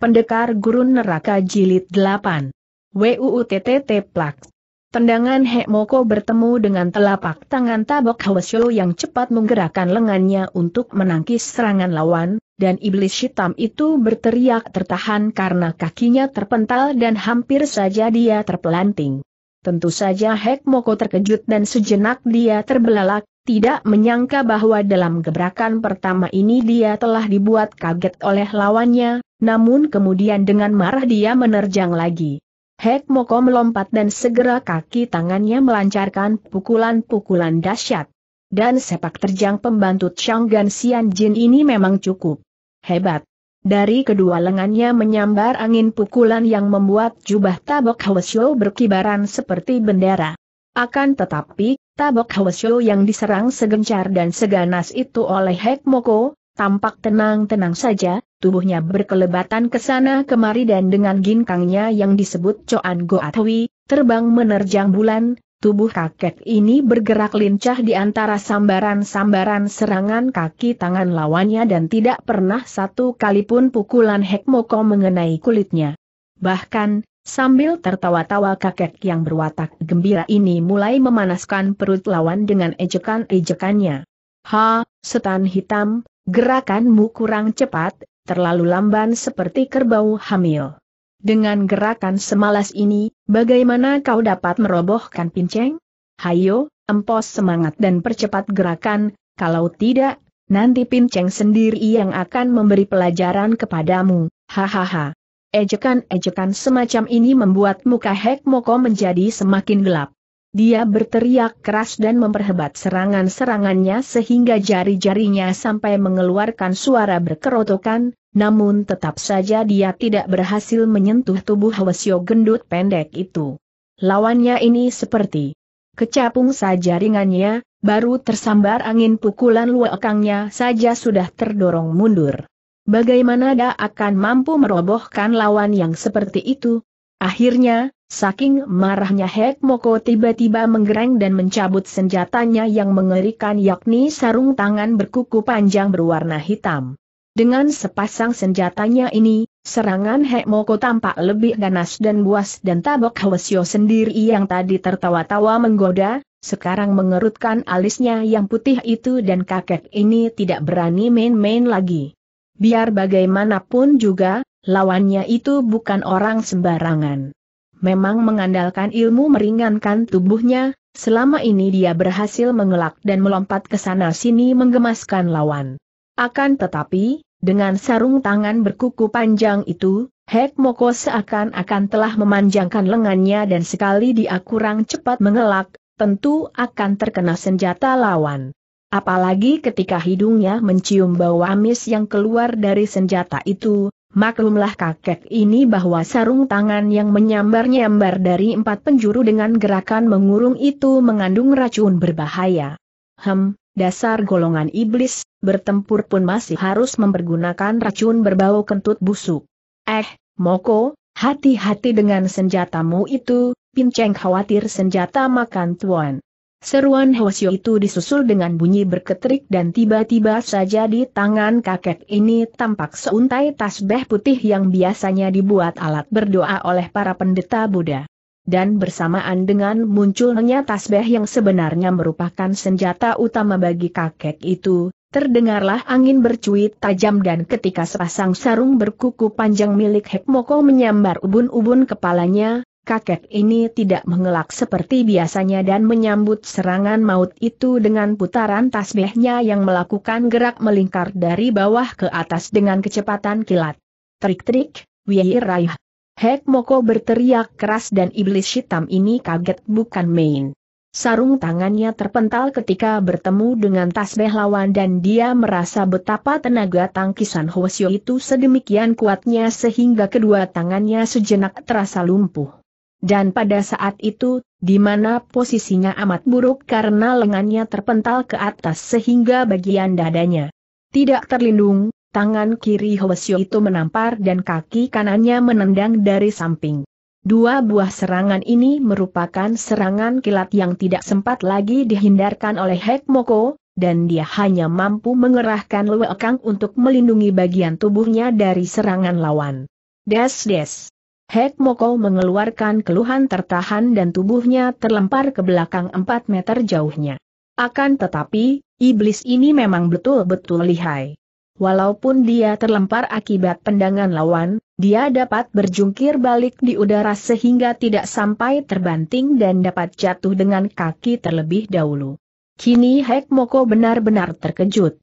Pendekar Gurun Neraka Jilid 8. WUUTTT Plak. Tendangan Hekmoko bertemu dengan telapak tangan Tabok Hwasyo yang cepat menggerakkan lengannya untuk menangkis serangan lawan, dan iblis hitam itu berteriak tertahan karena kakinya terpental dan hampir saja dia terpelanting. Tentu saja Hekmoko terkejut dan sejenak dia terbelalak, tidak menyangka bahwa dalam gebrakan pertama ini dia telah dibuat kaget oleh lawannya, namun kemudian dengan marah dia menerjang lagi. Hek Moko melompat dan segera kaki tangannya melancarkan pukulan-pukulan dahsyat. Dan sepak terjang pembantu Changgan Sian Jin ini memang cukup hebat. Dari kedua lengannya menyambar angin pukulan yang membuat jubah Tabok Hwasyo berkibaran seperti bendera. Akan tetapi, Tabok Hwasyo yang diserang segencar dan seganas itu oleh Hek Moko, tampak tenang-tenang saja, tubuhnya berkelebatan ke sana kemari dan dengan ginkangnya yang disebut Coan Goatwi, terbang menerjang bulan, tubuh kakek ini bergerak lincah di antara sambaran-sambaran serangan kaki tangan lawannya dan tidak pernah satu kali pun pukulan Hekmoko mengenai kulitnya. Bahkan, Sambil tertawa-tawa kakek yang berwatak gembira ini mulai memanaskan perut lawan dengan ejekan-ejekannya. Ha, setan hitam, gerakanmu kurang cepat, terlalu lamban seperti kerbau hamil. Dengan gerakan semalas ini, bagaimana kau dapat merobohkan pinceng? Hayo, empos semangat dan percepat gerakan, kalau tidak, nanti pinceng sendiri yang akan memberi pelajaran kepadamu, hahaha. Ejekan-ejekan semacam ini membuat muka Hek Moko menjadi semakin gelap. Dia berteriak keras dan memperhebat serangan-serangannya sehingga jari-jarinya sampai mengeluarkan suara berkerotokan, namun tetap saja dia tidak berhasil menyentuh tubuh Hwasyo gendut pendek itu. Lawannya ini seperti kecapung saja ringannya, baru tersambar angin pukulan luakangnya saja sudah terdorong mundur. Bagaimana dia akan mampu merobohkan lawan yang seperti itu? Akhirnya, saking marahnya Hek Moko tiba-tiba menggereng dan mencabut senjatanya yang mengerikan yakni sarung tangan berkuku panjang berwarna hitam. Dengan sepasang senjatanya ini, serangan Hekmoko tampak lebih ganas dan buas dan tabok Hwasyo sendiri yang tadi tertawa-tawa menggoda, sekarang mengerutkan alisnya yang putih itu dan kakek ini tidak berani main-main lagi. Biar bagaimanapun juga, lawannya itu bukan orang sembarangan. Memang mengandalkan ilmu meringankan tubuhnya, selama ini dia berhasil mengelak dan melompat ke sana sini menggemaskan lawan. Akan tetapi, dengan sarung tangan berkuku panjang itu, Hek Moko seakan-akan telah memanjangkan lengannya dan sekali dia kurang cepat mengelak, tentu akan terkena senjata lawan. Apalagi ketika hidungnya mencium bau amis yang keluar dari senjata itu, maklumlah kakek ini bahwa sarung tangan yang menyambar-nyambar dari empat penjuru dengan gerakan mengurung itu mengandung racun berbahaya. Hem, Dasar golongan iblis, bertempur pun masih harus mempergunakan racun berbau kentut busuk. Eh, Moko, hati-hati dengan senjatamu itu, Pinceng khawatir senjata makan tuan. Seruan Hosio itu disusul dengan bunyi berketrik dan tiba-tiba saja di tangan kakek ini tampak seuntai tasbeh putih yang biasanya dibuat alat berdoa oleh para pendeta Buddha dan bersamaan dengan munculnya tasbih yang sebenarnya merupakan senjata utama bagi kakek itu, terdengarlah angin bercuit tajam dan ketika sepasang sarung berkuku panjang milik Hekmoko menyambar ubun-ubun kepalanya, kakek ini tidak mengelak seperti biasanya dan menyambut serangan maut itu dengan putaran tasbihnya yang melakukan gerak melingkar dari bawah ke atas dengan kecepatan kilat. Trik-trik, Wiyih Raih, Hek Moko berteriak keras dan iblis hitam ini kaget bukan main. Sarung tangannya terpental ketika bertemu dengan tasbeh lawan dan dia merasa betapa tenaga tangkisan Hwasyo itu sedemikian kuatnya sehingga kedua tangannya sejenak terasa lumpuh. Dan pada saat itu, di mana posisinya amat buruk karena lengannya terpental ke atas sehingga bagian dadanya tidak terlindung, Tangan kiri Hwasyo itu menampar dan kaki kanannya menendang dari samping. Dua buah serangan ini merupakan serangan kilat yang tidak sempat lagi dihindarkan oleh Hek Moko, dan dia hanya mampu mengerahkan Luekang untuk melindungi bagian tubuhnya dari serangan lawan. Des-des. Hek Moko mengeluarkan keluhan tertahan dan tubuhnya terlempar ke belakang 4 meter jauhnya. Akan tetapi, iblis ini memang betul-betul lihai. Walaupun dia terlempar akibat tendangan lawan, dia dapat berjungkir balik di udara sehingga tidak sampai terbanting dan dapat jatuh dengan kaki terlebih dahulu. Kini Hek Moko benar-benar terkejut.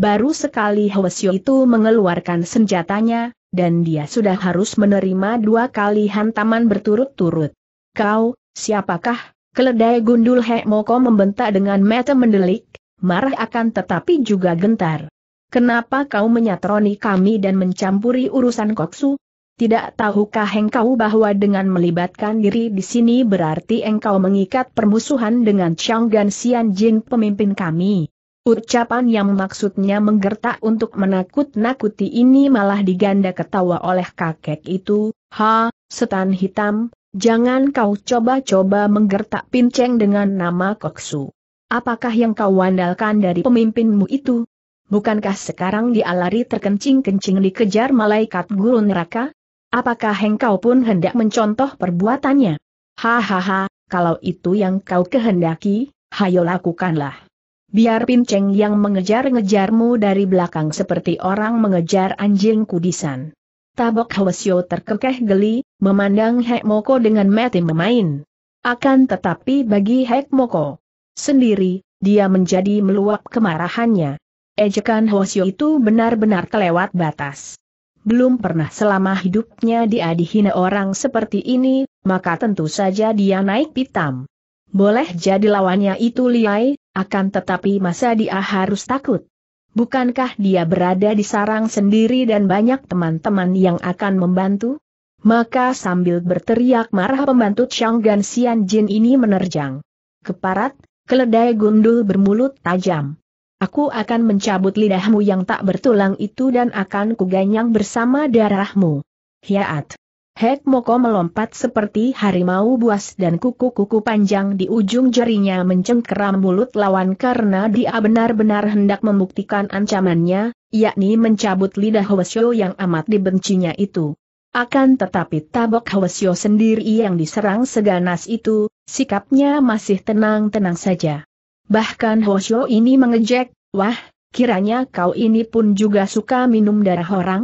Baru sekali Hwasyo itu mengeluarkan senjatanya, dan dia sudah harus menerima dua kali hantaman berturut-turut. Kau, siapakah? Keledai gundul Hek Moko membentak dengan mata mendelik, marah akan tetapi juga gentar. Kenapa kau menyatroni kami dan mencampuri urusan koksu? Tidak tahukah engkau bahwa dengan melibatkan diri di sini berarti engkau mengikat permusuhan dengan Chang Gan Xian Jin pemimpin kami? Ucapan yang maksudnya menggertak untuk menakut-nakuti ini malah diganda ketawa oleh kakek itu, ha, setan hitam, jangan kau coba-coba menggertak pinceng dengan nama koksu. Apakah yang kau wandalkan dari pemimpinmu itu? bukankah sekarang dia lari terkencing-kencing dikejar malaikat gurun neraka? Apakah engkau pun hendak mencontoh perbuatannya? Hahaha, kalau itu yang kau kehendaki, hayo lakukanlah. Biar Pinceng yang mengejar-ngejarmu dari belakang seperti orang mengejar anjing kudisan. Tabok Hwasyo terkekeh geli, memandang Hek Moko dengan mati memain. Akan tetapi bagi Hek Moko sendiri, dia menjadi meluap kemarahannya. Ejekan Hosio itu benar-benar kelewat batas. Belum pernah selama hidupnya dia dihina orang seperti ini, maka tentu saja dia naik pitam. Boleh jadi lawannya itu liai, akan tetapi masa dia harus takut. Bukankah dia berada di sarang sendiri dan banyak teman-teman yang akan membantu? Maka sambil berteriak marah pembantu Chang Gan Xian Jin ini menerjang. Keparat, keledai gundul bermulut tajam. Aku akan mencabut lidahmu yang tak bertulang itu dan akan kuganyang bersama darahmu. Hiat. Hek Moko melompat seperti harimau buas dan kuku-kuku panjang di ujung jarinya mencengkeram mulut lawan karena dia benar-benar hendak membuktikan ancamannya, yakni mencabut lidah Hwasyo yang amat dibencinya itu. Akan tetapi tabok Hwasyo sendiri yang diserang seganas itu, sikapnya masih tenang-tenang saja. Bahkan Hoshio ini mengejek, wah, kiranya kau ini pun juga suka minum darah orang?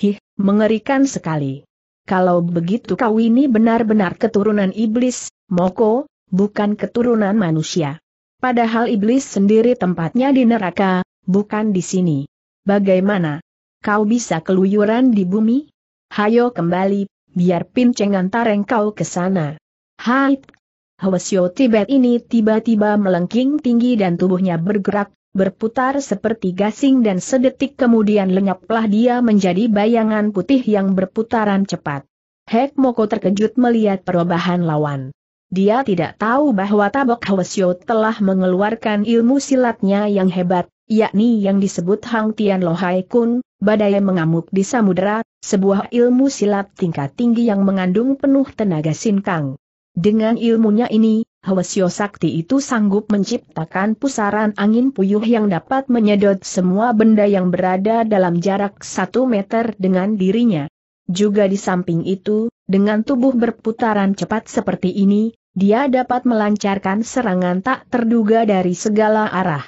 Hih, mengerikan sekali. Kalau begitu kau ini benar-benar keturunan iblis, Moko, bukan keturunan manusia. Padahal iblis sendiri tempatnya di neraka, bukan di sini. Bagaimana? Kau bisa keluyuran di bumi? Hayo kembali, biar pincengan tareng kau ke sana. Hai, Hwasyo Tibet ini tiba-tiba melengking tinggi dan tubuhnya bergerak, berputar seperti gasing dan sedetik kemudian lenyaplah dia menjadi bayangan putih yang berputaran cepat. Hek Moko terkejut melihat perubahan lawan. Dia tidak tahu bahwa Tabok Hwasyo telah mengeluarkan ilmu silatnya yang hebat, yakni yang disebut Hang Tian Lohai Kun, badai mengamuk di samudera, sebuah ilmu silat tingkat tinggi yang mengandung penuh tenaga sinkang. Dengan ilmunya ini, Hwasyo Sakti itu sanggup menciptakan pusaran angin puyuh yang dapat menyedot semua benda yang berada dalam jarak satu meter dengan dirinya. Juga di samping itu, dengan tubuh berputaran cepat seperti ini, dia dapat melancarkan serangan tak terduga dari segala arah.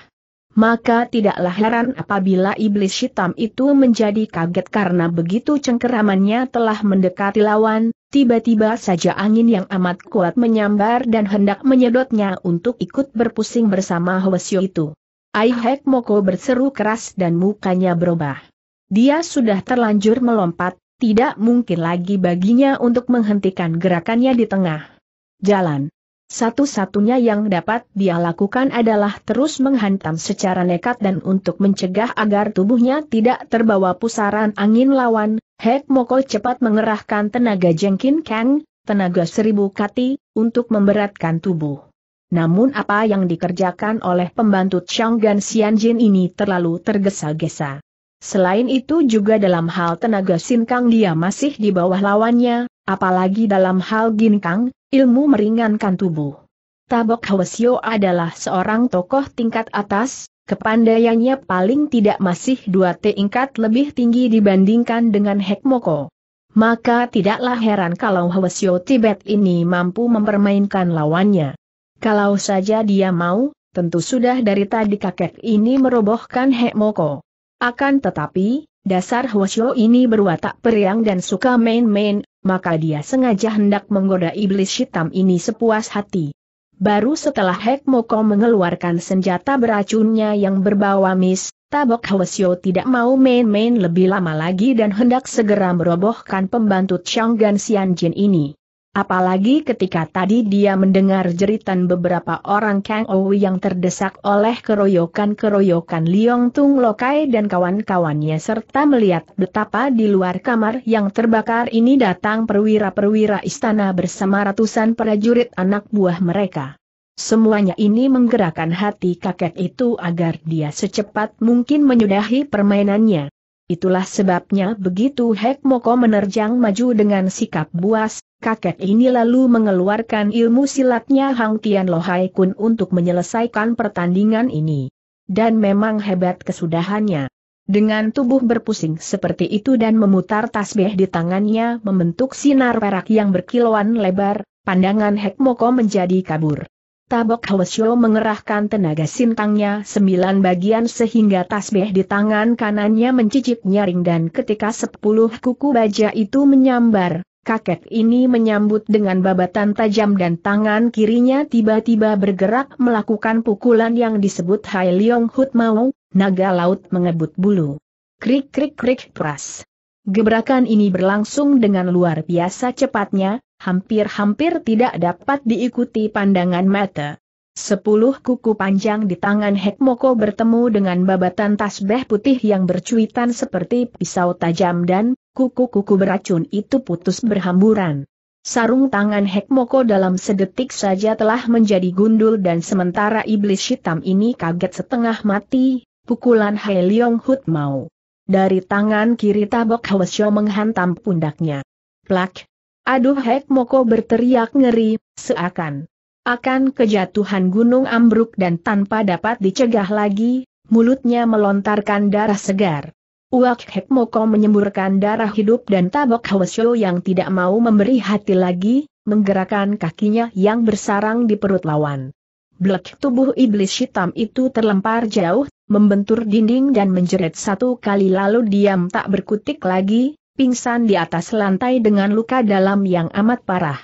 Maka tidaklah heran apabila iblis hitam itu menjadi kaget karena begitu cengkeramannya telah mendekati lawan, Tiba-tiba saja angin yang amat kuat menyambar dan hendak menyedotnya untuk ikut berpusing bersama Hwasyo itu. Aihek Moko berseru keras dan mukanya berubah. Dia sudah terlanjur melompat, tidak mungkin lagi baginya untuk menghentikan gerakannya di tengah jalan. Satu-satunya yang dapat dia lakukan adalah terus menghantam secara nekat dan untuk mencegah agar tubuhnya tidak terbawa pusaran angin lawan, Hek Moko cepat mengerahkan tenaga jengkin Kang, tenaga seribu kati, untuk memberatkan tubuh. Namun apa yang dikerjakan oleh pembantu Xian Xianjin ini terlalu tergesa-gesa. Selain itu juga dalam hal tenaga sin kang dia masih di bawah lawannya, apalagi dalam hal gin kang, ilmu meringankan tubuh. Tabok Hwasyo adalah seorang tokoh tingkat atas, Kepandaiannya paling tidak masih dua tingkat lebih tinggi dibandingkan dengan Hekmoko. Maka tidaklah heran kalau Hwasyo Tibet ini mampu mempermainkan lawannya. Kalau saja dia mau, tentu sudah dari tadi kakek ini merobohkan Hekmoko. Akan tetapi, dasar Hwasyo ini berwatak periang dan suka main-main, maka dia sengaja hendak menggoda iblis hitam ini sepuas hati. Baru setelah Hek Moko mengeluarkan senjata beracunnya yang berbau amis, Tabok Hwasyo tidak mau main-main lebih lama lagi dan hendak segera merobohkan pembantu Changgan Jin ini. Apalagi ketika tadi dia mendengar jeritan beberapa orang Kang Owi yang terdesak oleh keroyokan-keroyokan Liong Tung Lokai dan kawan-kawannya serta melihat betapa di luar kamar yang terbakar ini datang perwira-perwira istana bersama ratusan prajurit anak buah mereka. Semuanya ini menggerakkan hati kakek itu agar dia secepat mungkin menyudahi permainannya. Itulah sebabnya begitu Hek Moko menerjang maju dengan sikap buas, Kakek ini lalu mengeluarkan ilmu silatnya Hang Tian Lohai Kun untuk menyelesaikan pertandingan ini. Dan memang hebat kesudahannya. Dengan tubuh berpusing seperti itu dan memutar tasbih di tangannya membentuk sinar perak yang berkilauan lebar, pandangan Hekmoko menjadi kabur. Tabok Hwasyo mengerahkan tenaga sintangnya sembilan bagian sehingga tasbih di tangan kanannya mencicip nyaring dan ketika sepuluh kuku baja itu menyambar, Kakek ini menyambut dengan babatan tajam dan tangan kirinya tiba-tiba bergerak melakukan pukulan yang disebut Hai Leong Hut Mau, naga laut mengebut bulu. Krik krik krik pras. Gebrakan ini berlangsung dengan luar biasa cepatnya, hampir-hampir tidak dapat diikuti pandangan mata. Sepuluh kuku panjang di tangan Hekmoko bertemu dengan babatan tasbeh putih yang bercuitan seperti pisau tajam dan kuku-kuku beracun itu putus berhamburan. Sarung tangan Hekmoko dalam sedetik saja telah menjadi gundul dan sementara iblis hitam ini kaget setengah mati, pukulan Hai Leong Hut mau. Dari tangan kiri tabok Hwasyo menghantam pundaknya. Plak! Aduh Hekmoko berteriak ngeri, seakan akan kejatuhan gunung ambruk dan tanpa dapat dicegah lagi, mulutnya melontarkan darah segar. Uak Hek Moko menyemburkan darah hidup dan tabok Hwasyo yang tidak mau memberi hati lagi, menggerakkan kakinya yang bersarang di perut lawan. Blek tubuh iblis hitam itu terlempar jauh, membentur dinding dan menjerit satu kali lalu diam tak berkutik lagi, pingsan di atas lantai dengan luka dalam yang amat parah.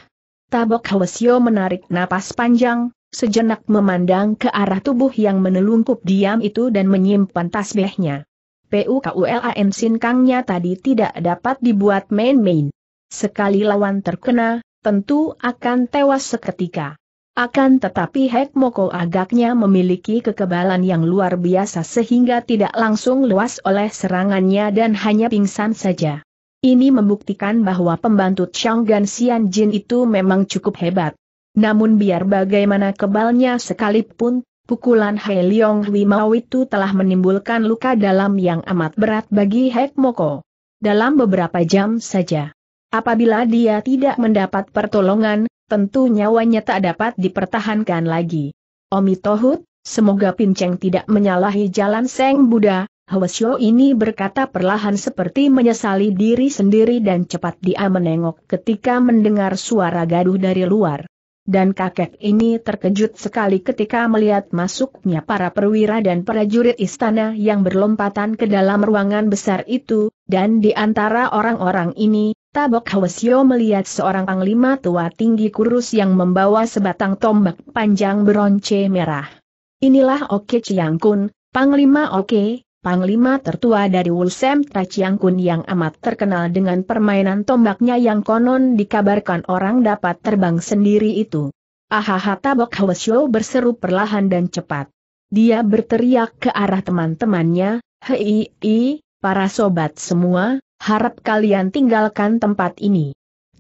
Tabok Hwasyo menarik napas panjang, sejenak memandang ke arah tubuh yang menelungkup diam itu dan menyimpan tasbihnya. PUKULAN Sinkangnya tadi tidak dapat dibuat main-main. Sekali lawan terkena, tentu akan tewas seketika. Akan tetapi Hek Moko agaknya memiliki kekebalan yang luar biasa sehingga tidak langsung luas oleh serangannya dan hanya pingsan saja. Ini membuktikan bahwa pembantu Changgan Xian Jin itu memang cukup hebat. Namun biar bagaimana kebalnya sekalipun, pukulan Hei Leong Hui Mao itu telah menimbulkan luka dalam yang amat berat bagi Hek Moko. Dalam beberapa jam saja. Apabila dia tidak mendapat pertolongan, tentu nyawanya tak dapat dipertahankan lagi. Omi Tohut, semoga Pinceng tidak menyalahi jalan Seng Buddha, Hwasyo ini berkata perlahan seperti menyesali diri sendiri dan cepat dia menengok ketika mendengar suara gaduh dari luar. Dan kakek ini terkejut sekali ketika melihat masuknya para perwira dan prajurit istana yang berlompatan ke dalam ruangan besar itu, dan di antara orang-orang ini, Tabok Hwasyo melihat seorang panglima tua tinggi kurus yang membawa sebatang tombak panjang beronce merah. Inilah Oke Chiang Kun, Panglima Oke, panglima tertua dari Wulsem Traciangkun yang amat terkenal dengan permainan tombaknya yang konon dikabarkan orang dapat terbang sendiri itu. Ahaha, Tabok Bokhawasyo berseru perlahan dan cepat. Dia berteriak ke arah teman-temannya, Hei, i, para sobat semua, harap kalian tinggalkan tempat ini.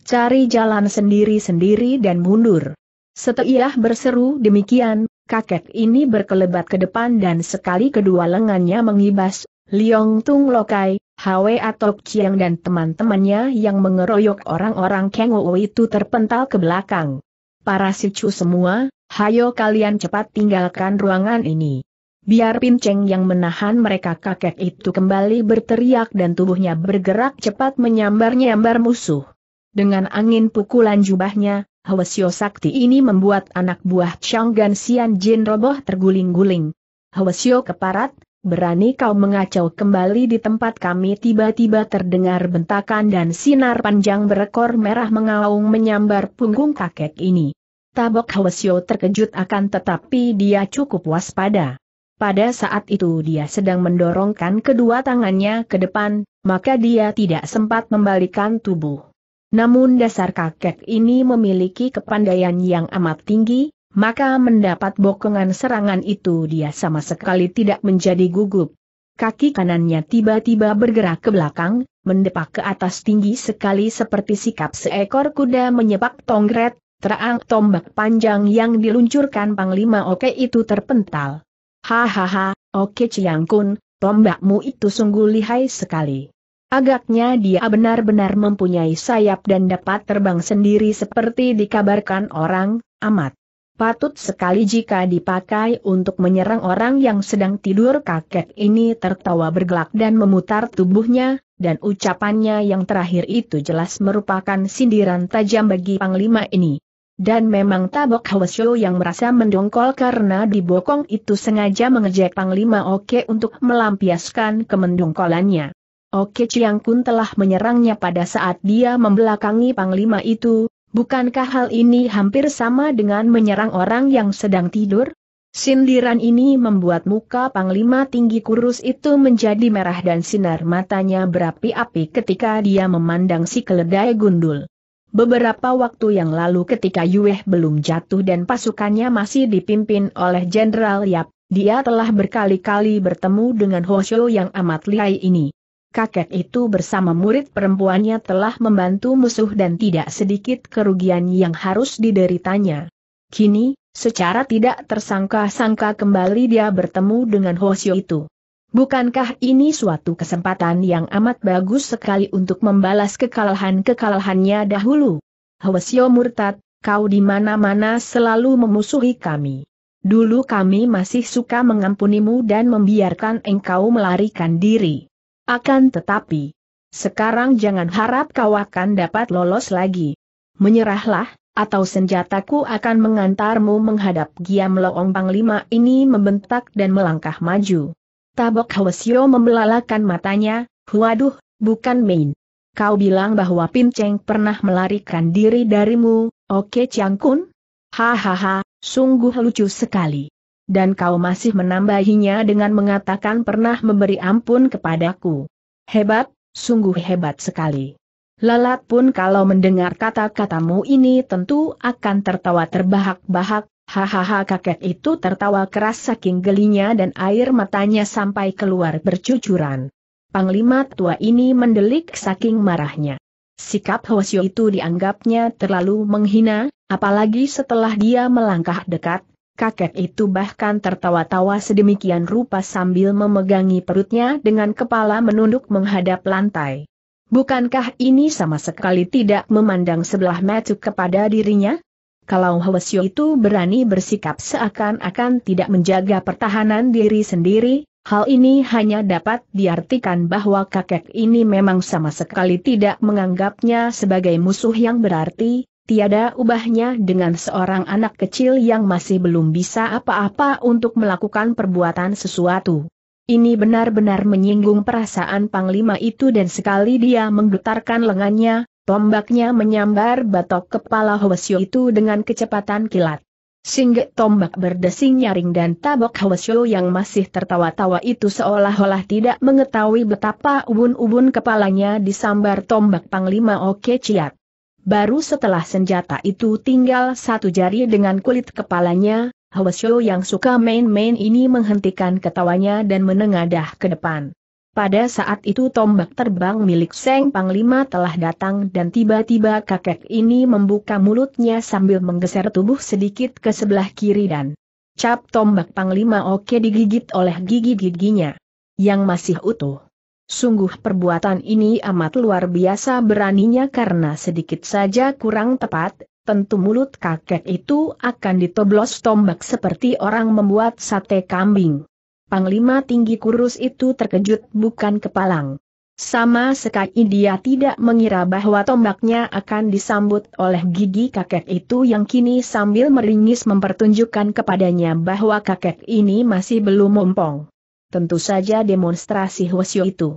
Cari jalan sendiri-sendiri dan mundur. Setelah berseru demikian, kakek ini berkelebat ke depan dan sekali kedua lengannya mengibas, Liong Tung Lokai, Hwe atau Chiang dan teman-temannya yang mengeroyok orang-orang Kengo itu terpental ke belakang. Para sicu semua, hayo kalian cepat tinggalkan ruangan ini. Biar Cheng yang menahan mereka kakek itu kembali berteriak dan tubuhnya bergerak cepat menyambar-nyambar musuh. Dengan angin pukulan jubahnya, Hwasyo Sakti ini membuat anak buah Gan Sian Jin roboh terguling-guling. Hwasyo keparat, berani kau mengacau kembali di tempat kami tiba-tiba terdengar bentakan dan sinar panjang berekor merah mengaung menyambar punggung kakek ini. Tabok Hwasyo terkejut akan tetapi dia cukup waspada. Pada saat itu dia sedang mendorongkan kedua tangannya ke depan, maka dia tidak sempat membalikan tubuh. Namun dasar kakek ini memiliki kepandaian yang amat tinggi, maka mendapat bokongan serangan itu dia sama sekali tidak menjadi gugup. Kaki kanannya tiba-tiba bergerak ke belakang, mendepak ke atas tinggi sekali seperti sikap seekor kuda menyepak tongret, terang tombak panjang yang diluncurkan Panglima Oke itu terpental. Hahaha, Oke Ciangkun, tombakmu itu sungguh lihai sekali. Agaknya dia benar-benar mempunyai sayap dan dapat terbang sendiri seperti dikabarkan orang, amat. Patut sekali jika dipakai untuk menyerang orang yang sedang tidur kakek ini tertawa bergelak dan memutar tubuhnya, dan ucapannya yang terakhir itu jelas merupakan sindiran tajam bagi Panglima ini. Dan memang Tabok Hwasyo yang merasa mendongkol karena dibokong itu sengaja mengejek Panglima Oke untuk melampiaskan kemendongkolannya. Oke Chiang Kun telah menyerangnya pada saat dia membelakangi panglima itu, bukankah hal ini hampir sama dengan menyerang orang yang sedang tidur? Sindiran ini membuat muka panglima tinggi kurus itu menjadi merah dan sinar matanya berapi-api ketika dia memandang si keledai gundul. Beberapa waktu yang lalu ketika Yueh belum jatuh dan pasukannya masih dipimpin oleh Jenderal Yap, dia telah berkali-kali bertemu dengan Hoshio yang amat lihai ini kakek itu bersama murid perempuannya telah membantu musuh dan tidak sedikit kerugian yang harus dideritanya. Kini, secara tidak tersangka-sangka kembali dia bertemu dengan Hosio itu. Bukankah ini suatu kesempatan yang amat bagus sekali untuk membalas kekalahan-kekalahannya dahulu? Hoshio murtad, kau di mana-mana selalu memusuhi kami. Dulu kami masih suka mengampunimu dan membiarkan engkau melarikan diri. Akan tetapi, sekarang jangan harap kau akan dapat lolos lagi. Menyerahlah, atau senjataku akan mengantarmu menghadap Giam Loong Panglima ini membentak dan melangkah maju. Tabok Hwasyo membelalakan matanya, waduh, bukan main. Kau bilang bahwa Pin Cheng pernah melarikan diri darimu, oke Chiang Kun? Hahaha, sungguh lucu sekali dan kau masih menambahinya dengan mengatakan pernah memberi ampun kepadaku. Hebat, sungguh hebat sekali. Lalat pun kalau mendengar kata-katamu ini tentu akan tertawa terbahak-bahak, hahaha kakek itu tertawa keras saking gelinya dan air matanya sampai keluar bercucuran. Panglima tua ini mendelik saking marahnya. Sikap Hwasyo itu dianggapnya terlalu menghina, apalagi setelah dia melangkah dekat, kakek itu bahkan tertawa-tawa sedemikian rupa sambil memegangi perutnya dengan kepala menunduk menghadap lantai. Bukankah ini sama sekali tidak memandang sebelah mata kepada dirinya? Kalau Hwasyo itu berani bersikap seakan-akan tidak menjaga pertahanan diri sendiri, hal ini hanya dapat diartikan bahwa kakek ini memang sama sekali tidak menganggapnya sebagai musuh yang berarti, tiada ubahnya dengan seorang anak kecil yang masih belum bisa apa-apa untuk melakukan perbuatan sesuatu. Ini benar-benar menyinggung perasaan Panglima itu dan sekali dia menggetarkan lengannya, tombaknya menyambar batok kepala Hwasyo itu dengan kecepatan kilat. sehingga tombak berdesing nyaring dan tabok Hwasyo yang masih tertawa-tawa itu seolah-olah tidak mengetahui betapa ubun-ubun kepalanya disambar tombak Panglima Oke Ciat. Baru setelah senjata itu tinggal satu jari dengan kulit kepalanya, Hwasyo yang suka main-main ini menghentikan ketawanya dan menengadah ke depan. Pada saat itu tombak terbang milik Seng Panglima telah datang dan tiba-tiba kakek ini membuka mulutnya sambil menggeser tubuh sedikit ke sebelah kiri dan cap tombak Panglima Oke digigit oleh gigi-giginya yang masih utuh. Sungguh perbuatan ini amat luar biasa beraninya karena sedikit saja kurang tepat, tentu mulut kakek itu akan ditoblos tombak seperti orang membuat sate kambing. Panglima tinggi kurus itu terkejut bukan kepalang. Sama sekali dia tidak mengira bahwa tombaknya akan disambut oleh gigi kakek itu yang kini sambil meringis mempertunjukkan kepadanya bahwa kakek ini masih belum mumpung tentu saja demonstrasi Hwasyo itu.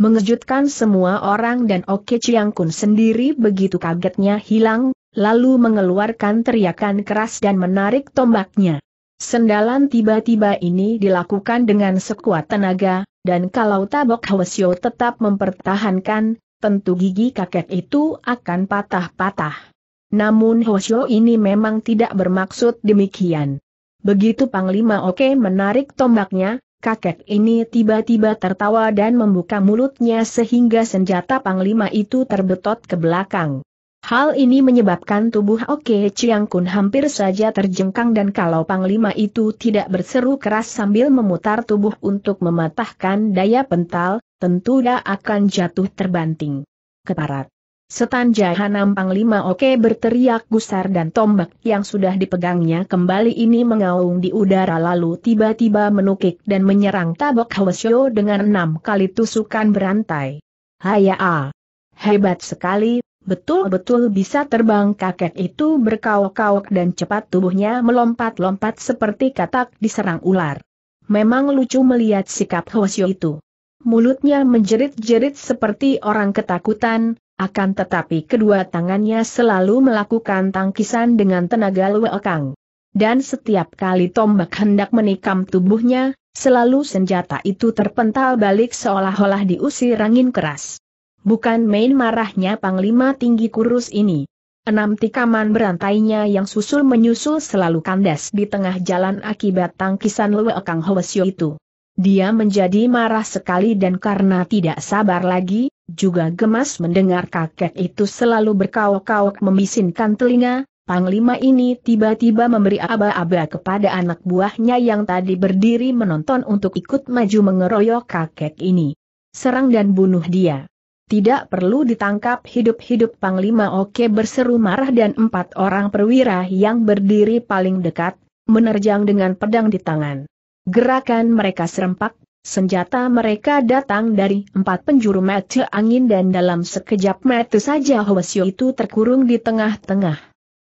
Mengejutkan semua orang dan Oke Chiang Kun sendiri begitu kagetnya hilang, lalu mengeluarkan teriakan keras dan menarik tombaknya. Sendalan tiba-tiba ini dilakukan dengan sekuat tenaga, dan kalau tabok Hwasyo tetap mempertahankan, tentu gigi kakek itu akan patah-patah. Namun Hwasyo ini memang tidak bermaksud demikian. Begitu Panglima Oke menarik tombaknya, kakek ini tiba-tiba tertawa dan membuka mulutnya sehingga senjata panglima itu terbetot ke belakang. Hal ini menyebabkan tubuh Oke Chiang Kun hampir saja terjengkang dan kalau Panglima itu tidak berseru keras sambil memutar tubuh untuk mematahkan daya pental, tentu dia akan jatuh terbanting. Keparat. Setan Jahanam Panglima Oke berteriak gusar dan tombak yang sudah dipegangnya kembali ini mengaung di udara lalu tiba-tiba menukik dan menyerang Tabok Hwasyo dengan enam kali tusukan berantai. Hayaa! Hebat sekali, betul-betul bisa terbang kakek itu berkauk-kauk dan cepat tubuhnya melompat-lompat seperti katak diserang ular. Memang lucu melihat sikap Hwasyo itu. Mulutnya menjerit-jerit seperti orang ketakutan, akan tetapi kedua tangannya selalu melakukan tangkisan dengan tenaga luekang. Dan setiap kali tombak hendak menikam tubuhnya, selalu senjata itu terpental balik seolah-olah diusir angin keras. Bukan main marahnya Panglima Tinggi Kurus ini. Enam tikaman berantainya yang susul-menyusul selalu kandas di tengah jalan akibat tangkisan luekang Hwasyo itu. Dia menjadi marah sekali dan karena tidak sabar lagi, juga gemas mendengar kakek itu selalu berkaok kauk membisinkan telinga, Panglima ini tiba-tiba memberi aba-aba kepada anak buahnya yang tadi berdiri menonton untuk ikut maju mengeroyok kakek ini. Serang dan bunuh dia. Tidak perlu ditangkap hidup-hidup Panglima Oke berseru marah dan empat orang perwira yang berdiri paling dekat, menerjang dengan pedang di tangan. Gerakan mereka serempak, Senjata mereka datang dari empat penjuru mata angin dan dalam sekejap mata saja Hwasyo itu terkurung di tengah-tengah.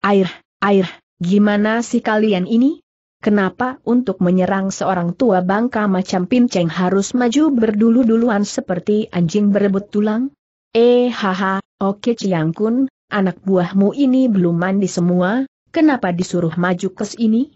Air, air, gimana sih kalian ini? Kenapa untuk menyerang seorang tua bangka macam pinceng harus maju berdulu-duluan seperti anjing berebut tulang? Eh haha, oke Kun, anak buahmu ini belum mandi semua, kenapa disuruh maju ke sini?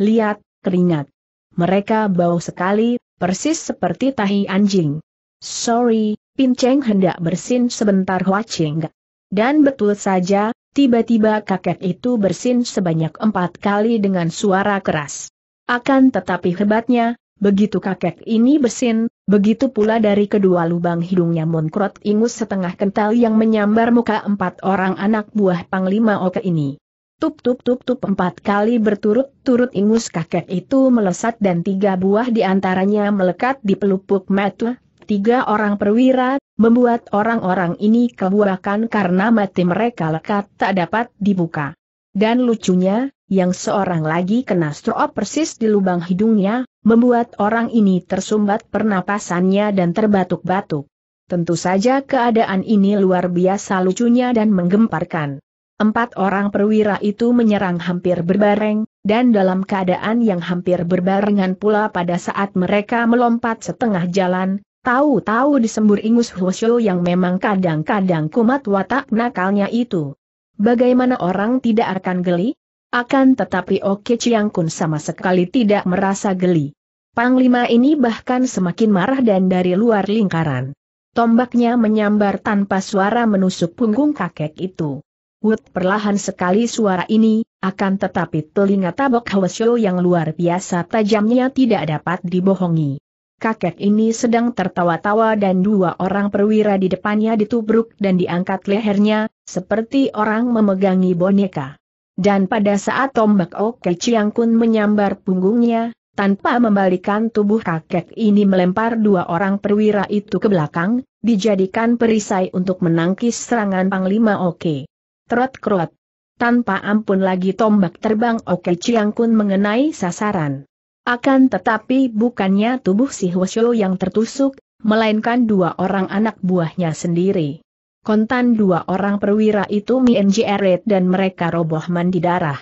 Lihat, keringat. Mereka bau sekali, persis seperti tahi anjing. Sorry, Pinceng hendak bersin sebentar Huaching. Dan betul saja, tiba-tiba kakek itu bersin sebanyak empat kali dengan suara keras. Akan tetapi hebatnya, begitu kakek ini bersin, begitu pula dari kedua lubang hidungnya monkrot ingus setengah kental yang menyambar muka empat orang anak buah Panglima Oke ini. Tup-tup-tup-tup empat kali berturut-turut ingus kakek itu melesat dan tiga buah di antaranya melekat di pelupuk mata, tiga orang perwira, membuat orang-orang ini kebuakan karena mati mereka lekat tak dapat dibuka. Dan lucunya, yang seorang lagi kena stroop persis di lubang hidungnya, membuat orang ini tersumbat pernapasannya dan terbatuk-batuk. Tentu saja keadaan ini luar biasa lucunya dan menggemparkan. Empat orang perwira itu menyerang hampir berbareng, dan dalam keadaan yang hampir berbarengan pula pada saat mereka melompat setengah jalan, tahu-tahu disembur ingus Hwasyo yang memang kadang-kadang kumat watak nakalnya itu. Bagaimana orang tidak akan geli? Akan tetapi Oke Chiang Kun sama sekali tidak merasa geli. Panglima ini bahkan semakin marah dan dari luar lingkaran. Tombaknya menyambar tanpa suara menusuk punggung kakek itu. Wut perlahan sekali suara ini, akan tetapi telinga tabok Hwasyo yang luar biasa tajamnya tidak dapat dibohongi. Kakek ini sedang tertawa-tawa dan dua orang perwira di depannya ditubruk dan diangkat lehernya, seperti orang memegangi boneka. Dan pada saat tombak Oke Kun menyambar punggungnya, tanpa membalikan tubuh kakek ini melempar dua orang perwira itu ke belakang, dijadikan perisai untuk menangkis serangan Panglima Oke. Trot-krot. Tanpa ampun lagi tombak terbang Oke Chiang Kun mengenai sasaran. Akan tetapi bukannya tubuh si Hwasyo yang tertusuk, melainkan dua orang anak buahnya sendiri. Kontan dua orang perwira itu Mienjeret dan mereka roboh mandi darah.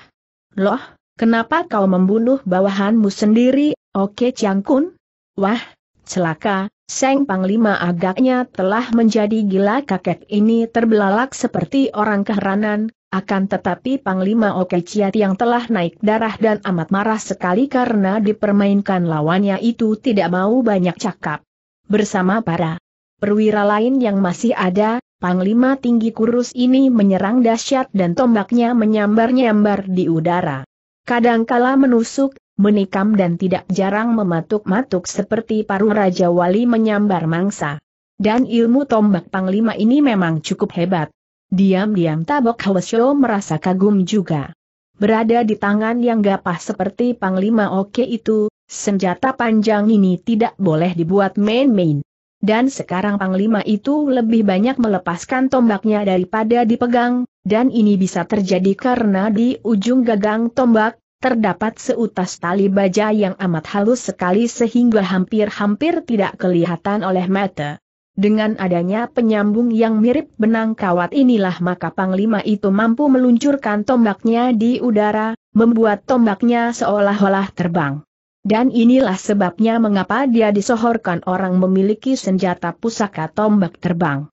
Loh, kenapa kau membunuh bawahanmu sendiri, Oke Chiang Kun? Wah, celaka, Seng Panglima agaknya telah menjadi gila kakek ini terbelalak seperti orang keheranan, akan tetapi Panglima Okeciat yang telah naik darah dan amat marah sekali karena dipermainkan lawannya itu tidak mau banyak cakap. Bersama para perwira lain yang masih ada, Panglima tinggi kurus ini menyerang dahsyat dan tombaknya menyambar-nyambar di udara. Kadangkala menusuk, menikam dan tidak jarang mematuk-matuk seperti paruh Raja Wali menyambar mangsa. Dan ilmu tombak Panglima ini memang cukup hebat. Diam-diam Tabok Hwasyo merasa kagum juga. Berada di tangan yang gapah seperti Panglima Oke itu, senjata panjang ini tidak boleh dibuat main-main. Dan sekarang Panglima itu lebih banyak melepaskan tombaknya daripada dipegang, dan ini bisa terjadi karena di ujung gagang tombak, terdapat seutas tali baja yang amat halus sekali sehingga hampir-hampir tidak kelihatan oleh mata. Dengan adanya penyambung yang mirip benang kawat inilah maka Panglima itu mampu meluncurkan tombaknya di udara, membuat tombaknya seolah-olah terbang. Dan inilah sebabnya mengapa dia disohorkan orang memiliki senjata pusaka tombak terbang.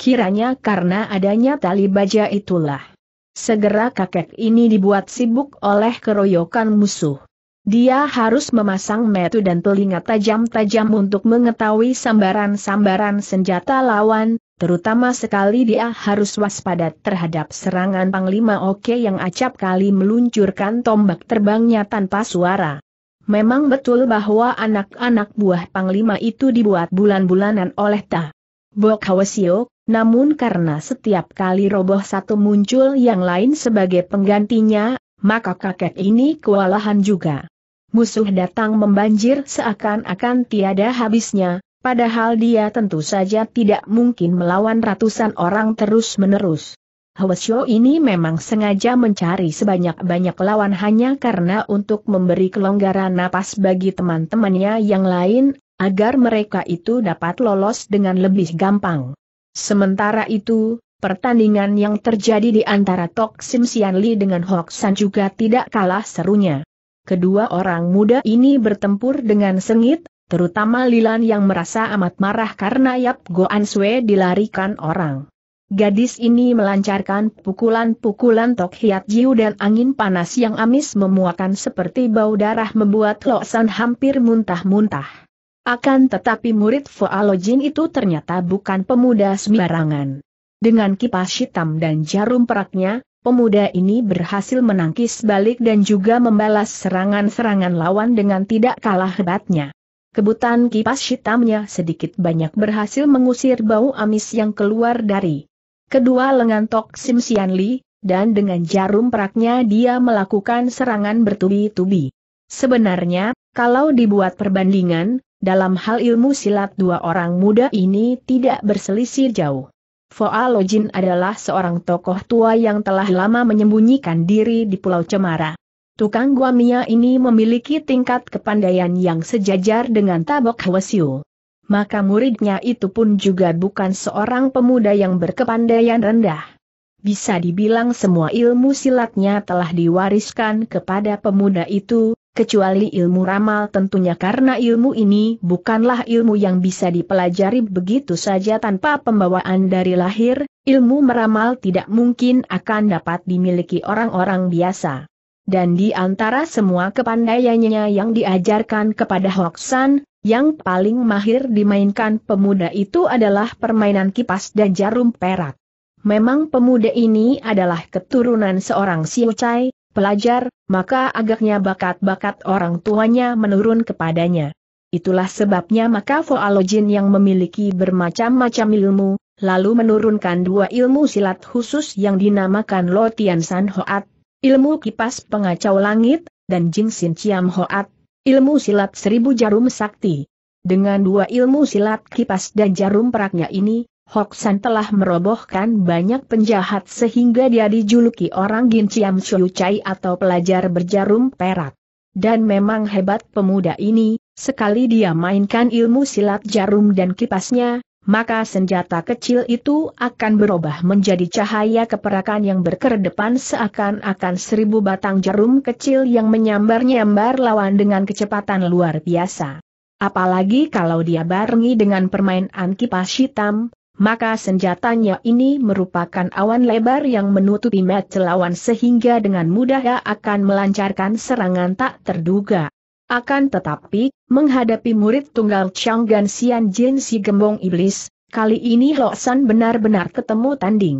Kiranya karena adanya tali baja itulah. Segera kakek ini dibuat sibuk oleh keroyokan musuh. Dia harus memasang metu dan telinga tajam-tajam untuk mengetahui sambaran-sambaran senjata lawan, terutama sekali dia harus waspada terhadap serangan Panglima Oke yang acap kali meluncurkan tombak terbangnya tanpa suara. Memang betul bahwa anak-anak buah Panglima itu dibuat bulan-bulanan oleh Ta. Bok namun karena setiap kali roboh satu muncul yang lain sebagai penggantinya, maka kakek ini kewalahan juga. Musuh datang membanjir seakan-akan tiada habisnya, padahal dia tentu saja tidak mungkin melawan ratusan orang terus-menerus. Hwasyo ini memang sengaja mencari sebanyak-banyak lawan hanya karena untuk memberi kelonggaran napas bagi teman-temannya yang lain, agar mereka itu dapat lolos dengan lebih gampang. Sementara itu, pertandingan yang terjadi di antara Tok Sim Sian Li dengan Hok San juga tidak kalah serunya. Kedua orang muda ini bertempur dengan sengit, terutama Lilan yang merasa amat marah karena Yap Goan Sue dilarikan orang. Gadis ini melancarkan pukulan-pukulan Tok Hiat Jiu dan angin panas yang amis memuakan seperti bau darah membuat San hampir muntah-muntah. Akan tetapi murid Foalojin itu ternyata bukan pemuda sembarangan. Dengan kipas hitam dan jarum peraknya, pemuda ini berhasil menangkis balik dan juga membalas serangan-serangan lawan dengan tidak kalah hebatnya. Kebutan kipas hitamnya sedikit banyak berhasil mengusir bau amis yang keluar dari kedua lengan Tok Sim Sian Li, dan dengan jarum peraknya dia melakukan serangan bertubi-tubi. Sebenarnya, kalau dibuat perbandingan, dalam hal ilmu silat dua orang muda ini tidak berselisih jauh. Foa Lojin adalah seorang tokoh tua yang telah lama menyembunyikan diri di Pulau Cemara. Tukang Guamia ini memiliki tingkat kepandaian yang sejajar dengan Tabok Hwasyu. Maka muridnya itu pun juga bukan seorang pemuda yang berkepandaian rendah. Bisa dibilang semua ilmu silatnya telah diwariskan kepada pemuda itu, kecuali ilmu ramal tentunya karena ilmu ini bukanlah ilmu yang bisa dipelajari begitu saja tanpa pembawaan dari lahir, ilmu meramal tidak mungkin akan dapat dimiliki orang-orang biasa. Dan di antara semua kepandaiannya yang diajarkan kepada Hoksan, yang paling mahir dimainkan pemuda itu adalah permainan kipas dan jarum perak. Memang pemuda ini adalah keturunan seorang Siucai, pelajar, maka agaknya bakat-bakat orang tuanya menurun kepadanya. Itulah sebabnya maka Foalojin yang memiliki bermacam-macam ilmu, lalu menurunkan dua ilmu silat khusus yang dinamakan Lotian San Hoat, ilmu kipas pengacau langit, dan Jing Sin Chiam Hoat, ilmu silat seribu jarum sakti. Dengan dua ilmu silat kipas dan jarum peraknya ini, Hoksan telah merobohkan banyak penjahat sehingga dia dijuluki orang Ginciam Chai atau pelajar berjarum perak. Dan memang hebat pemuda ini, sekali dia mainkan ilmu silat jarum dan kipasnya, maka senjata kecil itu akan berubah menjadi cahaya keperakan yang berkedepan seakan-akan seribu batang jarum kecil yang menyambar-nyambar lawan dengan kecepatan luar biasa. Apalagi kalau dia barengi dengan permainan kipas hitam, maka senjatanya ini merupakan awan lebar yang menutupi mata lawan sehingga dengan mudah ia akan melancarkan serangan tak terduga. Akan tetapi, menghadapi murid tunggal Gan Sian Jin si gembong iblis, kali ini Lo San benar-benar ketemu tanding.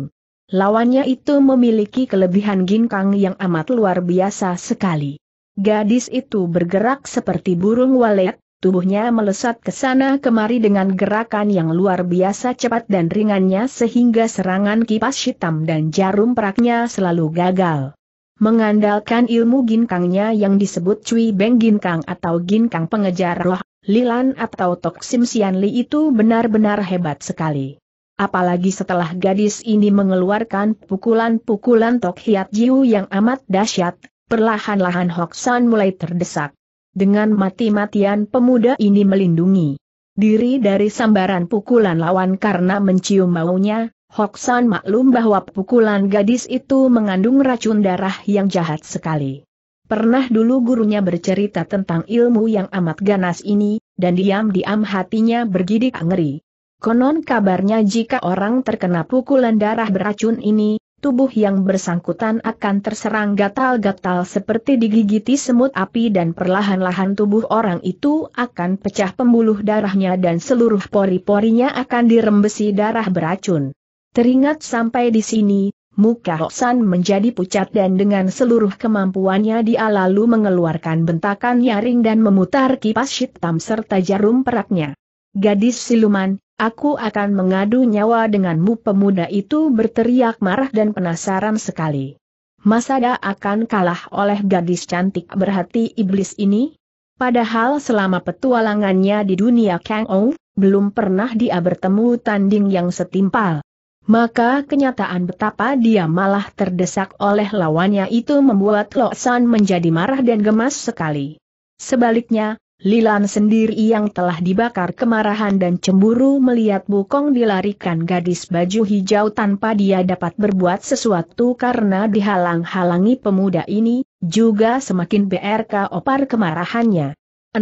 Lawannya itu memiliki kelebihan ginkang yang amat luar biasa sekali. Gadis itu bergerak seperti burung walet, Tubuhnya melesat ke sana kemari dengan gerakan yang luar biasa cepat dan ringannya sehingga serangan kipas hitam dan jarum peraknya selalu gagal. Mengandalkan ilmu ginkangnya yang disebut Cui Beng Ginkang atau Ginkang Pengejar Roh, Lilan atau Toksim Sianli itu benar-benar hebat sekali. Apalagi setelah gadis ini mengeluarkan pukulan-pukulan Tok Hiat Jiu yang amat dahsyat, perlahan-lahan Hok San mulai terdesak dengan mati-matian pemuda ini melindungi diri dari sambaran pukulan lawan karena mencium maunya, Hoksan maklum bahwa pukulan gadis itu mengandung racun darah yang jahat sekali. Pernah dulu gurunya bercerita tentang ilmu yang amat ganas ini, dan diam-diam hatinya bergidik ngeri. Konon kabarnya jika orang terkena pukulan darah beracun ini, tubuh yang bersangkutan akan terserang gatal-gatal seperti digigiti semut api dan perlahan-lahan tubuh orang itu akan pecah pembuluh darahnya dan seluruh pori-porinya akan dirembesi darah beracun. Teringat sampai di sini, muka Hoksan menjadi pucat dan dengan seluruh kemampuannya dia lalu mengeluarkan bentakan nyaring dan memutar kipas hitam serta jarum peraknya. Gadis siluman, Aku akan mengadu nyawa denganmu pemuda itu berteriak marah dan penasaran sekali. Masada akan kalah oleh gadis cantik berhati iblis ini? Padahal selama petualangannya di dunia Kang Ou, belum pernah dia bertemu tanding yang setimpal. Maka kenyataan betapa dia malah terdesak oleh lawannya itu membuat Lo San menjadi marah dan gemas sekali. Sebaliknya, Lilan sendiri yang telah dibakar kemarahan dan cemburu melihat Bukong dilarikan gadis baju hijau tanpa dia dapat berbuat sesuatu karena dihalang-halangi pemuda ini, juga semakin BRK opar kemarahannya. 60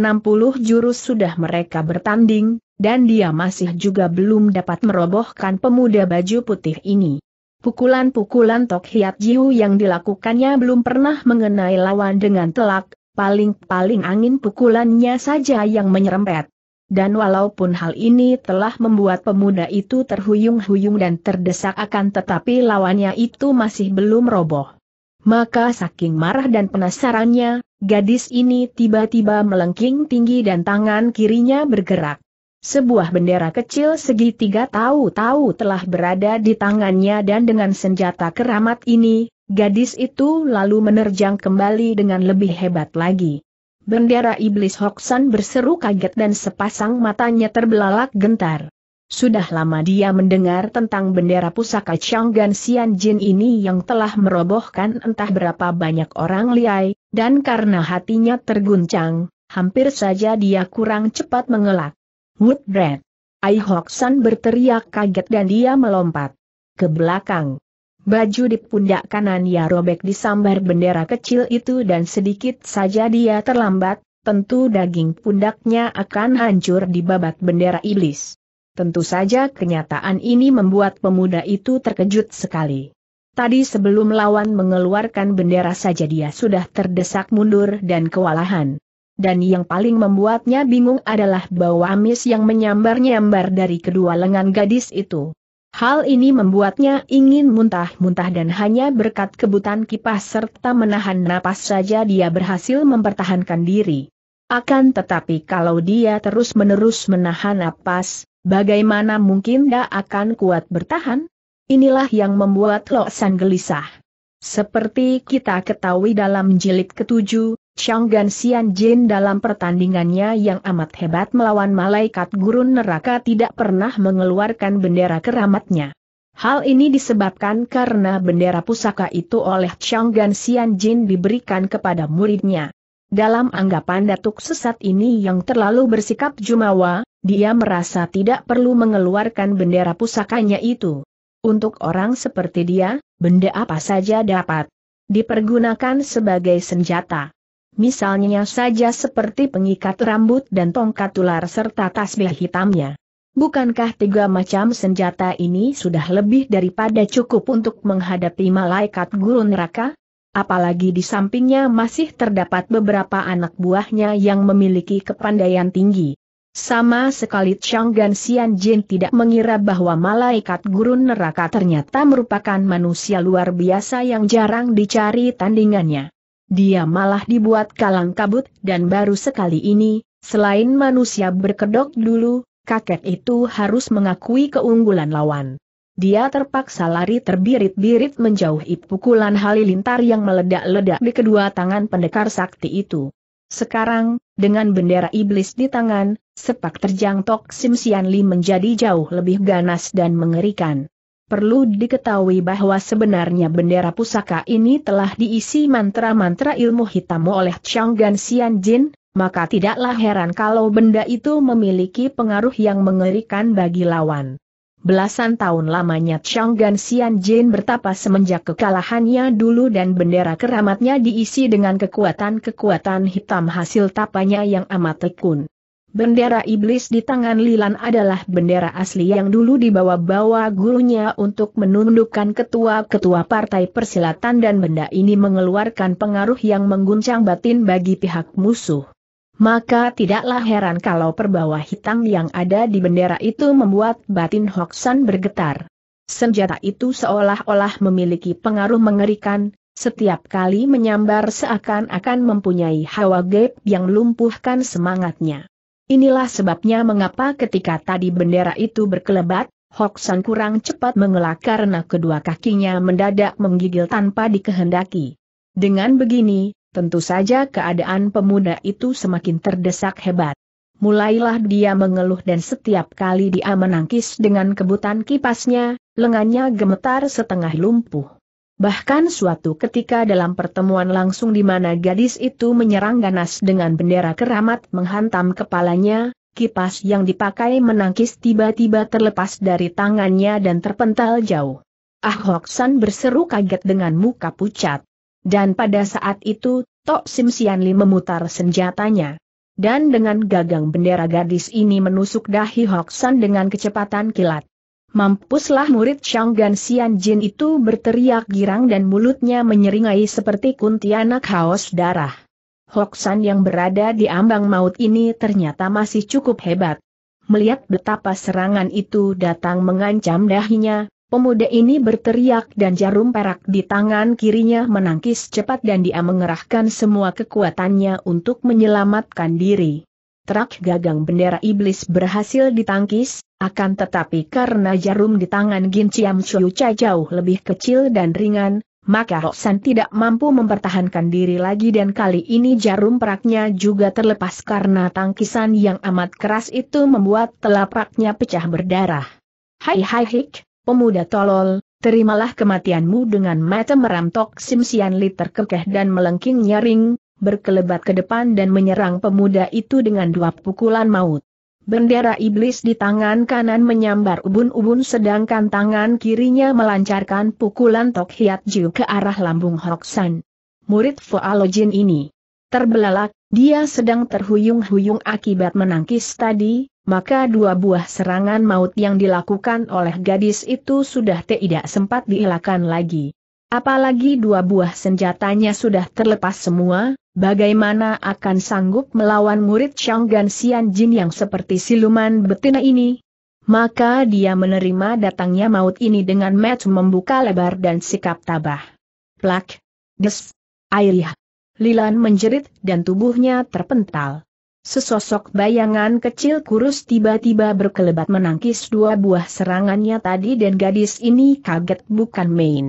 jurus sudah mereka bertanding, dan dia masih juga belum dapat merobohkan pemuda baju putih ini. Pukulan-pukulan Tok Hiat Jiu yang dilakukannya belum pernah mengenai lawan dengan telak, paling-paling angin pukulannya saja yang menyerempet. Dan walaupun hal ini telah membuat pemuda itu terhuyung-huyung dan terdesak akan tetapi lawannya itu masih belum roboh. Maka saking marah dan penasarannya, gadis ini tiba-tiba melengking tinggi dan tangan kirinya bergerak. Sebuah bendera kecil segitiga tahu-tahu telah berada di tangannya dan dengan senjata keramat ini, Gadis itu lalu menerjang kembali dengan lebih hebat lagi. Bendera iblis Hoksan berseru kaget dan sepasang matanya terbelalak gentar. Sudah lama dia mendengar tentang bendera pusaka Changgan Xian Jin ini yang telah merobohkan entah berapa banyak orang liai, dan karena hatinya terguncang, hampir saja dia kurang cepat mengelak. Woodbread! Ai Hoksan berteriak kaget dan dia melompat ke belakang. Baju di pundak kanan robek robek sambar bendera kecil itu dan sedikit saja dia terlambat, tentu daging pundaknya akan hancur di babat bendera iblis. Tentu saja kenyataan ini membuat pemuda itu terkejut sekali. Tadi sebelum lawan mengeluarkan bendera saja dia sudah terdesak mundur dan kewalahan. Dan yang paling membuatnya bingung adalah bau amis yang menyambar-nyambar dari kedua lengan gadis itu. Hal ini membuatnya ingin muntah-muntah dan hanya berkat kebutan kipas serta menahan napas saja dia berhasil mempertahankan diri. Akan tetapi kalau dia terus-menerus menahan napas, bagaimana mungkin dia akan kuat bertahan? Inilah yang membuat Lo San gelisah. Seperti kita ketahui dalam jilid ketujuh, Chang Gan Xian Jin dalam pertandingannya yang amat hebat melawan malaikat gurun neraka tidak pernah mengeluarkan bendera keramatnya. Hal ini disebabkan karena bendera pusaka itu oleh Chang Gan Xian Jin diberikan kepada muridnya. Dalam anggapan datuk sesat ini yang terlalu bersikap jumawa, dia merasa tidak perlu mengeluarkan bendera pusakanya itu. Untuk orang seperti dia, benda apa saja dapat dipergunakan sebagai senjata misalnya saja seperti pengikat rambut dan tongkat tular serta tasbih hitamnya. Bukankah tiga macam senjata ini sudah lebih daripada cukup untuk menghadapi malaikat gurun neraka? Apalagi di sampingnya masih terdapat beberapa anak buahnya yang memiliki kepandaian tinggi. Sama sekali Chang Gan Xian Jin tidak mengira bahwa malaikat gurun neraka ternyata merupakan manusia luar biasa yang jarang dicari tandingannya. Dia malah dibuat kalang kabut dan baru sekali ini, selain manusia berkedok dulu, kakek itu harus mengakui keunggulan lawan. Dia terpaksa lari terbirit-birit menjauhi pukulan halilintar yang meledak-ledak di kedua tangan pendekar sakti itu. Sekarang, dengan bendera iblis di tangan, sepak terjang Tok Sim Sian Li menjadi jauh lebih ganas dan mengerikan. Perlu diketahui bahwa sebenarnya bendera pusaka ini telah diisi mantra-mantra ilmu hitam oleh Chang Gan Xian Jin, maka tidaklah heran kalau benda itu memiliki pengaruh yang mengerikan bagi lawan. Belasan tahun lamanya Chang Gan Xian Jin bertapa semenjak kekalahannya dulu dan bendera keramatnya diisi dengan kekuatan-kekuatan hitam hasil tapanya yang amat tekun. Bendera iblis di tangan Lilan adalah bendera asli yang dulu dibawa-bawa gurunya untuk menundukkan ketua-ketua partai persilatan dan benda ini mengeluarkan pengaruh yang mengguncang batin bagi pihak musuh. Maka tidaklah heran kalau perbawa hitam yang ada di bendera itu membuat batin Hoksan bergetar. Senjata itu seolah-olah memiliki pengaruh mengerikan, setiap kali menyambar seakan-akan mempunyai hawa gap yang lumpuhkan semangatnya. Inilah sebabnya mengapa ketika tadi bendera itu berkelebat, Hoksan kurang cepat mengelak karena kedua kakinya mendadak menggigil tanpa dikehendaki. Dengan begini, tentu saja keadaan pemuda itu semakin terdesak hebat. Mulailah dia mengeluh dan setiap kali dia menangkis dengan kebutan kipasnya, lengannya gemetar setengah lumpuh. Bahkan suatu ketika dalam pertemuan langsung di mana gadis itu menyerang ganas dengan bendera keramat menghantam kepalanya, kipas yang dipakai menangkis tiba-tiba terlepas dari tangannya dan terpental jauh. Ah San berseru kaget dengan muka pucat. Dan pada saat itu, Tok Sim Sian Sianli memutar senjatanya. Dan dengan gagang bendera gadis ini menusuk dahi San dengan kecepatan kilat. Mampuslah murid Sian Jin itu berteriak girang dan mulutnya menyeringai seperti kuntianak haus darah. Hoksan yang berada di ambang maut ini ternyata masih cukup hebat. Melihat betapa serangan itu datang mengancam dahinya, pemuda ini berteriak dan jarum perak di tangan kirinya menangkis cepat dan dia mengerahkan semua kekuatannya untuk menyelamatkan diri truk gagang bendera iblis berhasil ditangkis, akan tetapi karena jarum di tangan Gin Chiam Chucha jauh lebih kecil dan ringan, maka Hoksan tidak mampu mempertahankan diri lagi dan kali ini jarum peraknya juga terlepas karena tangkisan yang amat keras itu membuat telapaknya pecah berdarah. Hai hai hik, pemuda tolol, terimalah kematianmu dengan mata meram Tok Sim Sian Li terkekeh dan melengking nyaring, berkelebat ke depan dan menyerang pemuda itu dengan dua pukulan maut. Bendera iblis di tangan kanan menyambar ubun-ubun sedangkan tangan kirinya melancarkan pukulan Tok Hiat Ju ke arah lambung Hok Murid Foalojin ini terbelalak, dia sedang terhuyung-huyung akibat menangkis tadi, maka dua buah serangan maut yang dilakukan oleh gadis itu sudah tidak sempat dielakkan lagi. Apalagi dua buah senjatanya sudah terlepas semua, bagaimana akan sanggup melawan murid Shanggan Xianjin Jin yang seperti siluman betina ini? Maka dia menerima datangnya maut ini dengan match membuka lebar dan sikap tabah. Plak! Des! Airih! Lilan menjerit dan tubuhnya terpental. Sesosok bayangan kecil kurus tiba-tiba berkelebat menangkis dua buah serangannya tadi dan gadis ini kaget bukan main.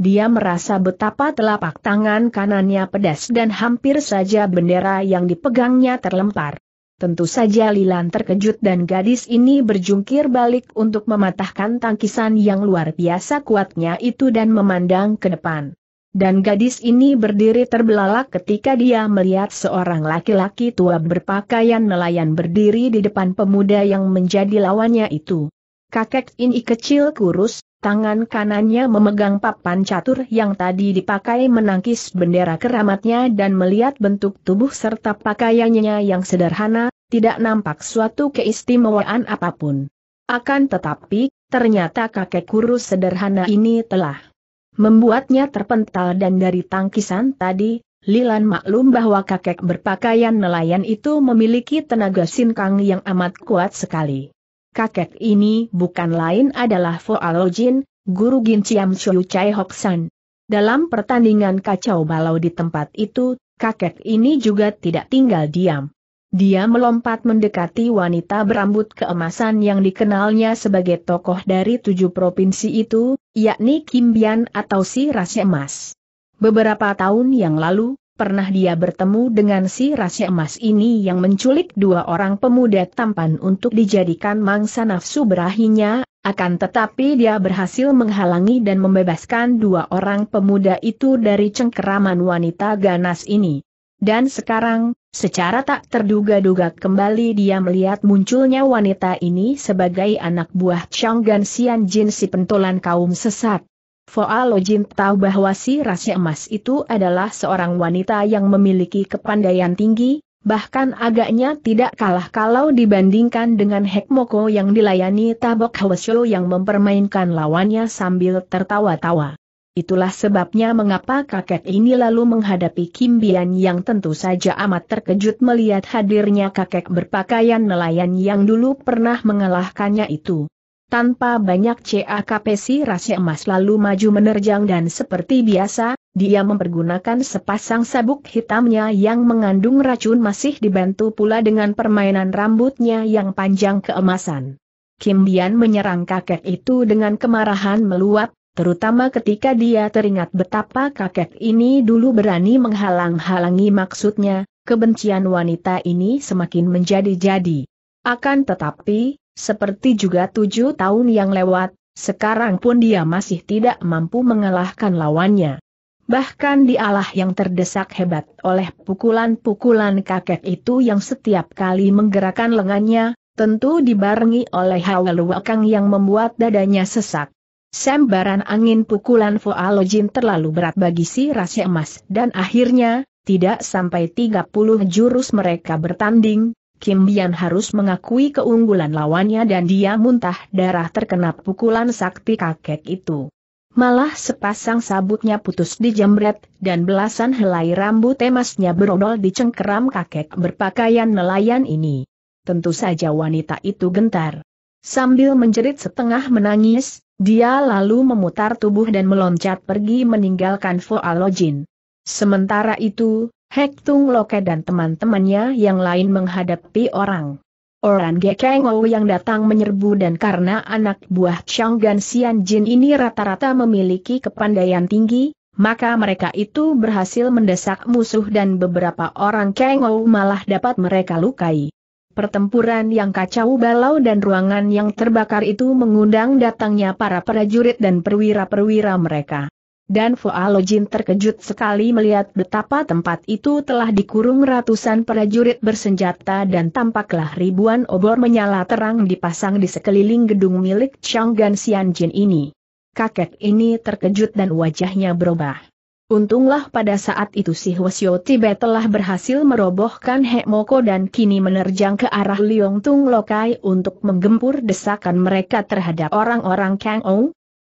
Dia merasa betapa telapak tangan kanannya pedas dan hampir saja bendera yang dipegangnya terlempar. Tentu saja Lilan terkejut dan gadis ini berjungkir balik untuk mematahkan tangkisan yang luar biasa kuatnya itu dan memandang ke depan. Dan gadis ini berdiri terbelalak ketika dia melihat seorang laki-laki tua berpakaian nelayan berdiri di depan pemuda yang menjadi lawannya itu. Kakek ini kecil kurus, Tangan kanannya memegang papan catur yang tadi dipakai menangkis bendera keramatnya dan melihat bentuk tubuh serta pakaiannya yang sederhana, tidak nampak suatu keistimewaan apapun. Akan tetapi, ternyata kakek kurus sederhana ini telah membuatnya terpental dan dari tangkisan tadi, Lilan maklum bahwa kakek berpakaian nelayan itu memiliki tenaga sinkang yang amat kuat sekali kakek ini bukan lain adalah Alojin, guru Ginciam Chiu Chai Hok San. Dalam pertandingan kacau balau di tempat itu, kakek ini juga tidak tinggal diam. Dia melompat mendekati wanita berambut keemasan yang dikenalnya sebagai tokoh dari tujuh provinsi itu, yakni Kimbian atau si Rasemas. Beberapa tahun yang lalu, pernah dia bertemu dengan si rahasia emas ini yang menculik dua orang pemuda tampan untuk dijadikan mangsa nafsu berahinya, akan tetapi dia berhasil menghalangi dan membebaskan dua orang pemuda itu dari cengkeraman wanita ganas ini. Dan sekarang, secara tak terduga-duga kembali dia melihat munculnya wanita ini sebagai anak buah Gan Xian Jin si pentolan kaum sesat. Foa Jin tahu bahwa si rasi Emas itu adalah seorang wanita yang memiliki kepandaian tinggi, bahkan agaknya tidak kalah kalau dibandingkan dengan Hekmoko yang dilayani Tabok Hwasyo yang mempermainkan lawannya sambil tertawa-tawa. Itulah sebabnya mengapa kakek ini lalu menghadapi Kim Bian yang tentu saja amat terkejut melihat hadirnya kakek berpakaian nelayan yang dulu pernah mengalahkannya itu. Tanpa banyak CAKP si rasi emas lalu maju menerjang dan seperti biasa, dia mempergunakan sepasang sabuk hitamnya yang mengandung racun masih dibantu pula dengan permainan rambutnya yang panjang keemasan. Kim Bian menyerang kakek itu dengan kemarahan meluap, terutama ketika dia teringat betapa kakek ini dulu berani menghalang-halangi maksudnya, kebencian wanita ini semakin menjadi-jadi. Akan tetapi, seperti juga tujuh tahun yang lewat, sekarang pun dia masih tidak mampu mengalahkan lawannya. Bahkan dialah yang terdesak hebat oleh pukulan-pukulan kakek itu yang setiap kali menggerakkan lengannya, tentu dibarengi oleh hawa luakang yang membuat dadanya sesak. Sembaran angin pukulan Foalojin terlalu berat bagi si rasi emas dan akhirnya, tidak sampai 30 jurus mereka bertanding, Kim Bian harus mengakui keunggulan lawannya dan dia muntah darah terkena pukulan sakti kakek itu. Malah sepasang sabutnya putus di jembret, dan belasan helai rambut emasnya berodol di cengkeram kakek berpakaian nelayan ini. Tentu saja wanita itu gentar. Sambil menjerit setengah menangis, dia lalu memutar tubuh dan meloncat pergi meninggalkan Foalojin. Sementara itu, Hek Tung Loke dan teman-temannya yang lain menghadapi orang. Orang Gekeng Ou yang datang menyerbu dan karena anak buah Gan Xian Jin ini rata-rata memiliki kepandaian tinggi, maka mereka itu berhasil mendesak musuh dan beberapa orang Keng Ou malah dapat mereka lukai. Pertempuran yang kacau balau dan ruangan yang terbakar itu mengundang datangnya para prajurit dan perwira-perwira mereka dan Alojin terkejut sekali melihat betapa tempat itu telah dikurung ratusan prajurit bersenjata dan tampaklah ribuan obor menyala terang dipasang di sekeliling gedung milik Chang Gan Xian Jin ini. Kakek ini terkejut dan wajahnya berubah. Untunglah pada saat itu si Hwasyo Tibet telah berhasil merobohkan He Moko dan kini menerjang ke arah Liong Tung Lokai untuk menggempur desakan mereka terhadap orang-orang Kang Ong,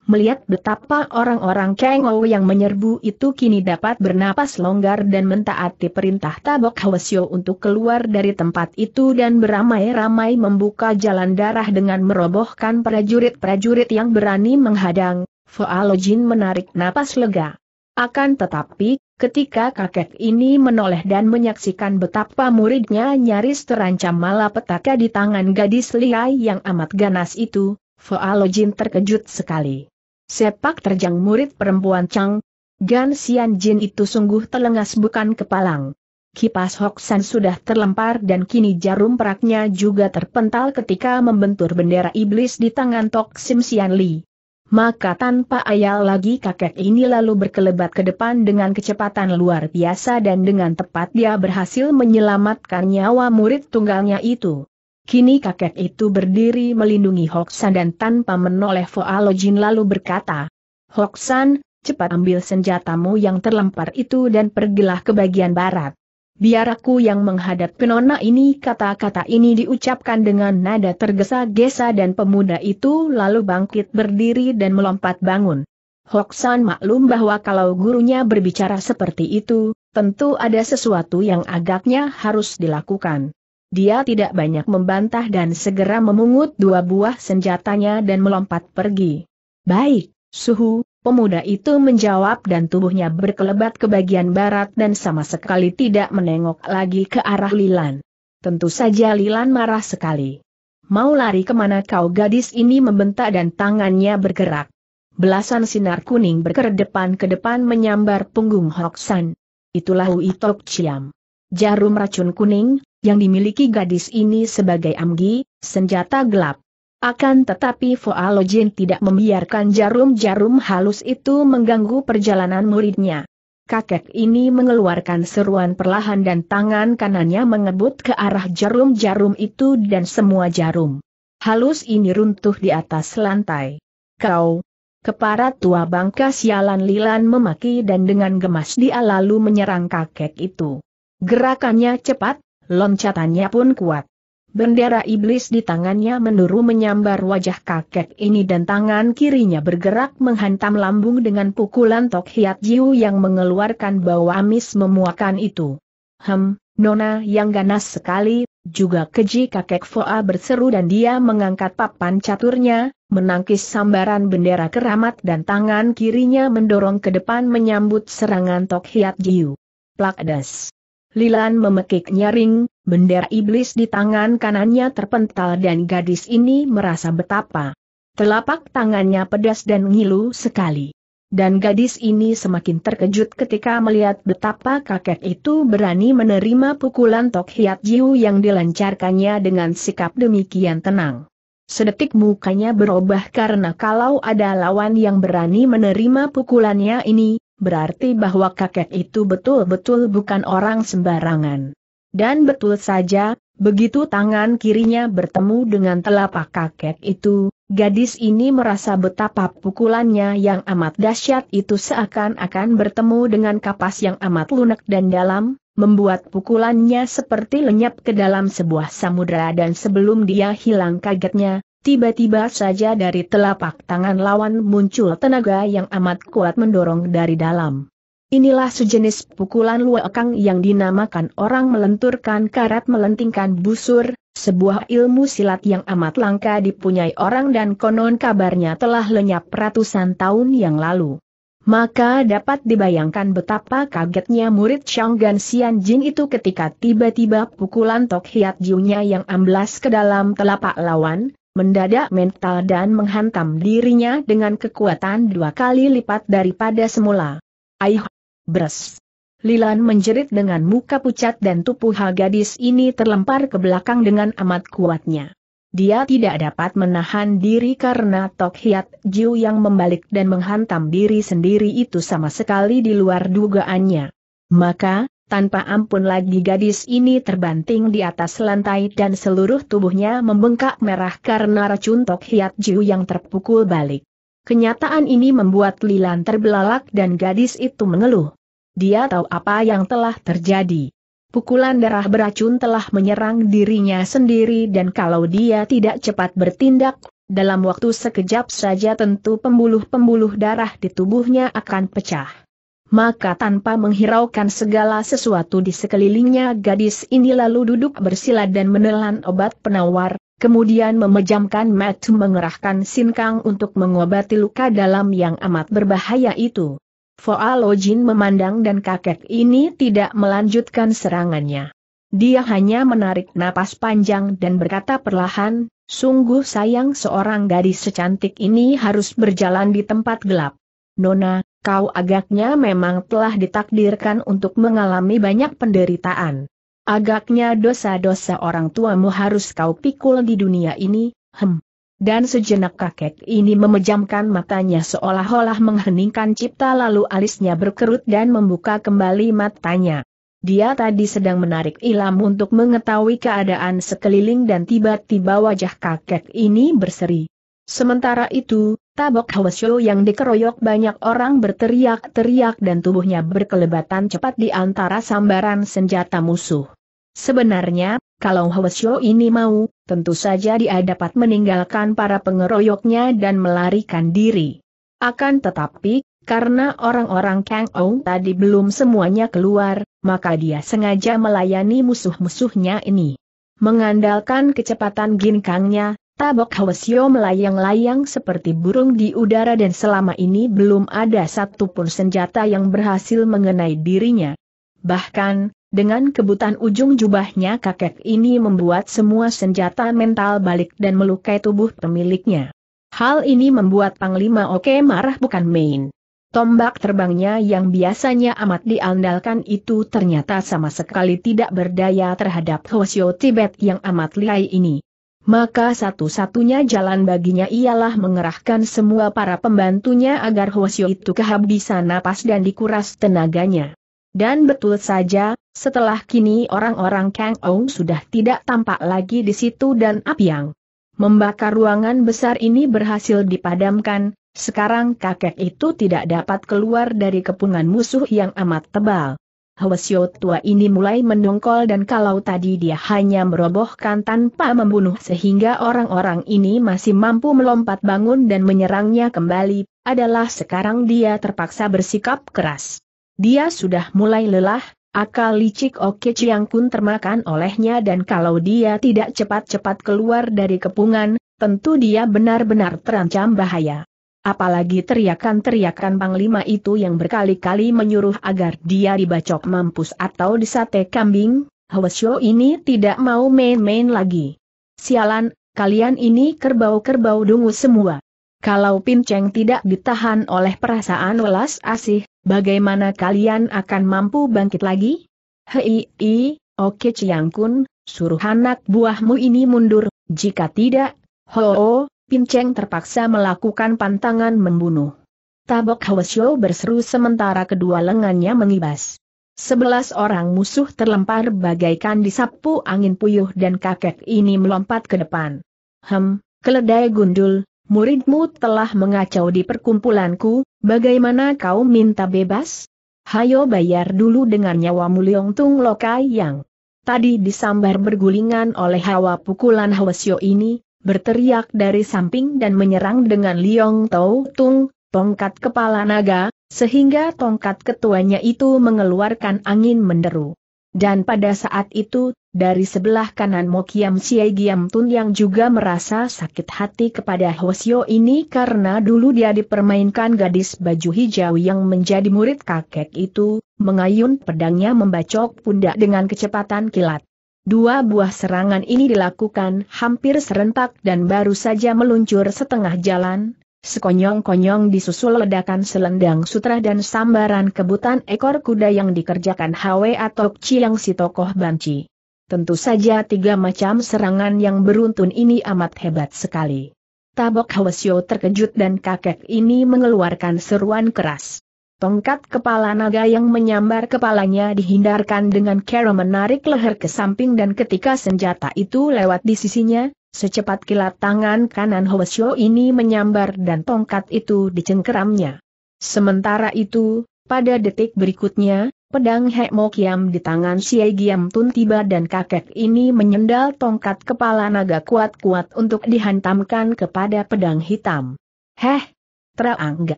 melihat betapa orang-orang Kengo yang menyerbu itu kini dapat bernapas longgar dan mentaati perintah Tabok Hwasyo untuk keluar dari tempat itu dan beramai-ramai membuka jalan darah dengan merobohkan prajurit-prajurit yang berani menghadang, Foalo menarik napas lega. Akan tetapi, ketika kakek ini menoleh dan menyaksikan betapa muridnya nyaris terancam malapetaka di tangan gadis liai yang amat ganas itu, Foalo terkejut sekali. Sepak terjang murid perempuan Chang, Gan Xian Jin itu sungguh telengas bukan kepalang. Kipas San sudah terlempar dan kini jarum peraknya juga terpental ketika membentur bendera iblis di tangan Tok Sim Xian Li. Maka tanpa ayal lagi kakek ini lalu berkelebat ke depan dengan kecepatan luar biasa dan dengan tepat dia berhasil menyelamatkan nyawa murid tunggalnya itu. Kini kakek itu berdiri melindungi Hoksan dan tanpa menoleh Foalojin lalu berkata, Hoksan, cepat ambil senjatamu yang terlempar itu dan pergilah ke bagian barat. Biar aku yang menghadap penona ini kata-kata ini diucapkan dengan nada tergesa-gesa dan pemuda itu lalu bangkit berdiri dan melompat bangun. Hoksan maklum bahwa kalau gurunya berbicara seperti itu, tentu ada sesuatu yang agaknya harus dilakukan. Dia tidak banyak membantah dan segera memungut dua buah senjatanya dan melompat pergi. Baik, suhu, pemuda itu menjawab dan tubuhnya berkelebat ke bagian barat dan sama sekali tidak menengok lagi ke arah Lilan. Tentu saja Lilan marah sekali. Mau lari kemana kau gadis ini membentak dan tangannya bergerak. Belasan sinar kuning berkedepan ke depan menyambar punggung Hoksan. Itulah Uitok Ciam. Jarum racun kuning, yang dimiliki gadis ini sebagai amgi, senjata gelap. Akan tetapi Foa tidak membiarkan jarum-jarum halus itu mengganggu perjalanan muridnya. Kakek ini mengeluarkan seruan perlahan dan tangan kanannya mengebut ke arah jarum-jarum itu dan semua jarum halus ini runtuh di atas lantai. Kau, kepala tua bangka sialan Lilan memaki dan dengan gemas dia lalu menyerang kakek itu. Gerakannya cepat, loncatannya pun kuat. Bendera iblis di tangannya menuru menyambar wajah kakek ini dan tangan kirinya bergerak menghantam lambung dengan pukulan Tok Hiat Jiu yang mengeluarkan bau amis memuakan itu. Hem, Nona yang ganas sekali, juga keji kakek Foa berseru dan dia mengangkat papan caturnya, menangkis sambaran bendera keramat dan tangan kirinya mendorong ke depan menyambut serangan Tok Hiat Jiu. Plakdes. Lilan memekik nyaring, bendera iblis di tangan kanannya terpental dan gadis ini merasa betapa. Telapak tangannya pedas dan ngilu sekali. Dan gadis ini semakin terkejut ketika melihat betapa kakek itu berani menerima pukulan Tok Hiat Jiu yang dilancarkannya dengan sikap demikian tenang. Sedetik mukanya berubah karena kalau ada lawan yang berani menerima pukulannya ini, berarti bahwa kakek itu betul-betul bukan orang sembarangan. Dan betul saja, begitu tangan kirinya bertemu dengan telapak kakek itu, gadis ini merasa betapa pukulannya yang amat dahsyat itu seakan-akan bertemu dengan kapas yang amat lunak dan dalam, membuat pukulannya seperti lenyap ke dalam sebuah samudera dan sebelum dia hilang kagetnya, Tiba-tiba saja dari telapak tangan lawan muncul tenaga yang amat kuat mendorong dari dalam. Inilah sejenis pukulan luekang yang dinamakan orang melenturkan karat melentingkan busur, sebuah ilmu silat yang amat langka dipunyai orang dan konon kabarnya telah lenyap ratusan tahun yang lalu. Maka dapat dibayangkan betapa kagetnya murid Shanggan Sian Jin itu ketika tiba-tiba pukulan Tok Hiat Jiunya yang amblas ke dalam telapak lawan, mendadak mental dan menghantam dirinya dengan kekuatan dua kali lipat daripada semula. Aih! Bres! Lilan menjerit dengan muka pucat dan tubuh hal gadis ini terlempar ke belakang dengan amat kuatnya. Dia tidak dapat menahan diri karena Tok Hiat Jiu yang membalik dan menghantam diri sendiri itu sama sekali di luar dugaannya. Maka, tanpa ampun lagi gadis ini terbanting di atas lantai dan seluruh tubuhnya membengkak merah karena racun Tok Hiat Jiu yang terpukul balik. Kenyataan ini membuat Lilan terbelalak dan gadis itu mengeluh. Dia tahu apa yang telah terjadi. Pukulan darah beracun telah menyerang dirinya sendiri dan kalau dia tidak cepat bertindak, dalam waktu sekejap saja tentu pembuluh-pembuluh darah di tubuhnya akan pecah maka tanpa menghiraukan segala sesuatu di sekelilingnya gadis ini lalu duduk bersila dan menelan obat penawar, kemudian memejamkan mata mengerahkan sinkang untuk mengobati luka dalam yang amat berbahaya itu. Foa Lojin memandang dan kakek ini tidak melanjutkan serangannya. Dia hanya menarik napas panjang dan berkata perlahan, sungguh sayang seorang gadis secantik ini harus berjalan di tempat gelap. Nona, kau agaknya memang telah ditakdirkan untuk mengalami banyak penderitaan. Agaknya dosa-dosa orang tuamu harus kau pikul di dunia ini, hem. Dan sejenak kakek ini memejamkan matanya seolah-olah mengheningkan cipta lalu alisnya berkerut dan membuka kembali matanya. Dia tadi sedang menarik ilam untuk mengetahui keadaan sekeliling dan tiba-tiba wajah kakek ini berseri. Sementara itu, Tabok Hwasyo yang dikeroyok banyak orang berteriak-teriak dan tubuhnya berkelebatan cepat di antara sambaran senjata musuh. Sebenarnya, kalau Hwasyo ini mau, tentu saja dia dapat meninggalkan para pengeroyoknya dan melarikan diri. Akan tetapi, karena orang-orang Kang Ou tadi belum semuanya keluar, maka dia sengaja melayani musuh-musuhnya ini. Mengandalkan kecepatan ginkangnya, Tabok Hwasyo melayang-layang seperti burung di udara dan selama ini belum ada satupun senjata yang berhasil mengenai dirinya. Bahkan, dengan kebutan ujung jubahnya kakek ini membuat semua senjata mental balik dan melukai tubuh pemiliknya. Hal ini membuat Panglima Oke marah bukan main. Tombak terbangnya yang biasanya amat diandalkan itu ternyata sama sekali tidak berdaya terhadap Hwasyo Tibet yang amat lihai ini maka satu-satunya jalan baginya ialah mengerahkan semua para pembantunya agar Hwasyo itu kehabisan napas dan dikuras tenaganya. Dan betul saja, setelah kini orang-orang Kang Ong sudah tidak tampak lagi di situ dan yang membakar ruangan besar ini berhasil dipadamkan, sekarang kakek itu tidak dapat keluar dari kepungan musuh yang amat tebal. Hwasyo tua ini mulai mendongkol dan kalau tadi dia hanya merobohkan tanpa membunuh sehingga orang-orang ini masih mampu melompat bangun dan menyerangnya kembali, adalah sekarang dia terpaksa bersikap keras. Dia sudah mulai lelah, Akal licik Oke Chiang Kun termakan olehnya dan kalau dia tidak cepat-cepat keluar dari kepungan, tentu dia benar-benar terancam bahaya. Apalagi teriakan-teriakan Panglima itu yang berkali-kali menyuruh agar dia dibacok mampus atau disate kambing, Hwasyo ini tidak mau main-main lagi. Sialan, kalian ini kerbau-kerbau dungu semua. Kalau Pinceng tidak ditahan oleh perasaan welas asih, bagaimana kalian akan mampu bangkit lagi? Hei, i, oke Ciangkun, suruh anak buahmu ini mundur, jika tidak, ho, -ho Pinceng terpaksa melakukan pantangan membunuh. Tabok Hwasyo berseru sementara kedua lengannya mengibas. Sebelas orang musuh terlempar bagaikan disapu angin puyuh dan kakek ini melompat ke depan. Hem, keledai gundul, muridmu telah mengacau di perkumpulanku, bagaimana kau minta bebas? Hayo bayar dulu dengan nyawamu Leong Tung Lokai yang tadi disambar bergulingan oleh hawa pukulan Hwasyo ini, berteriak dari samping dan menyerang dengan Liong Tau Tung, tongkat kepala naga, sehingga tongkat ketuanya itu mengeluarkan angin menderu. Dan pada saat itu, dari sebelah kanan Mokiam Siai Giam Tun yang juga merasa sakit hati kepada Hosio ini karena dulu dia dipermainkan gadis baju hijau yang menjadi murid kakek itu, mengayun pedangnya membacok pundak dengan kecepatan kilat. Dua buah serangan ini dilakukan hampir serentak dan baru saja meluncur setengah jalan, sekonyong-konyong disusul ledakan selendang sutra dan sambaran kebutan ekor kuda yang dikerjakan Hwe atau Chiang si tokoh banci. Tentu saja tiga macam serangan yang beruntun ini amat hebat sekali. Tabok Hwasyo terkejut dan kakek ini mengeluarkan seruan keras. Tongkat kepala naga yang menyambar kepalanya dihindarkan dengan cara menarik leher ke samping dan ketika senjata itu lewat di sisinya, secepat kilat tangan kanan Hoesyo ini menyambar dan tongkat itu dicengkeramnya. Sementara itu, pada detik berikutnya, pedang Hekmo Kiam di tangan Si Giam Tun tiba dan kakek ini menyendal tongkat kepala naga kuat-kuat untuk dihantamkan kepada pedang hitam. Heh! Terangga!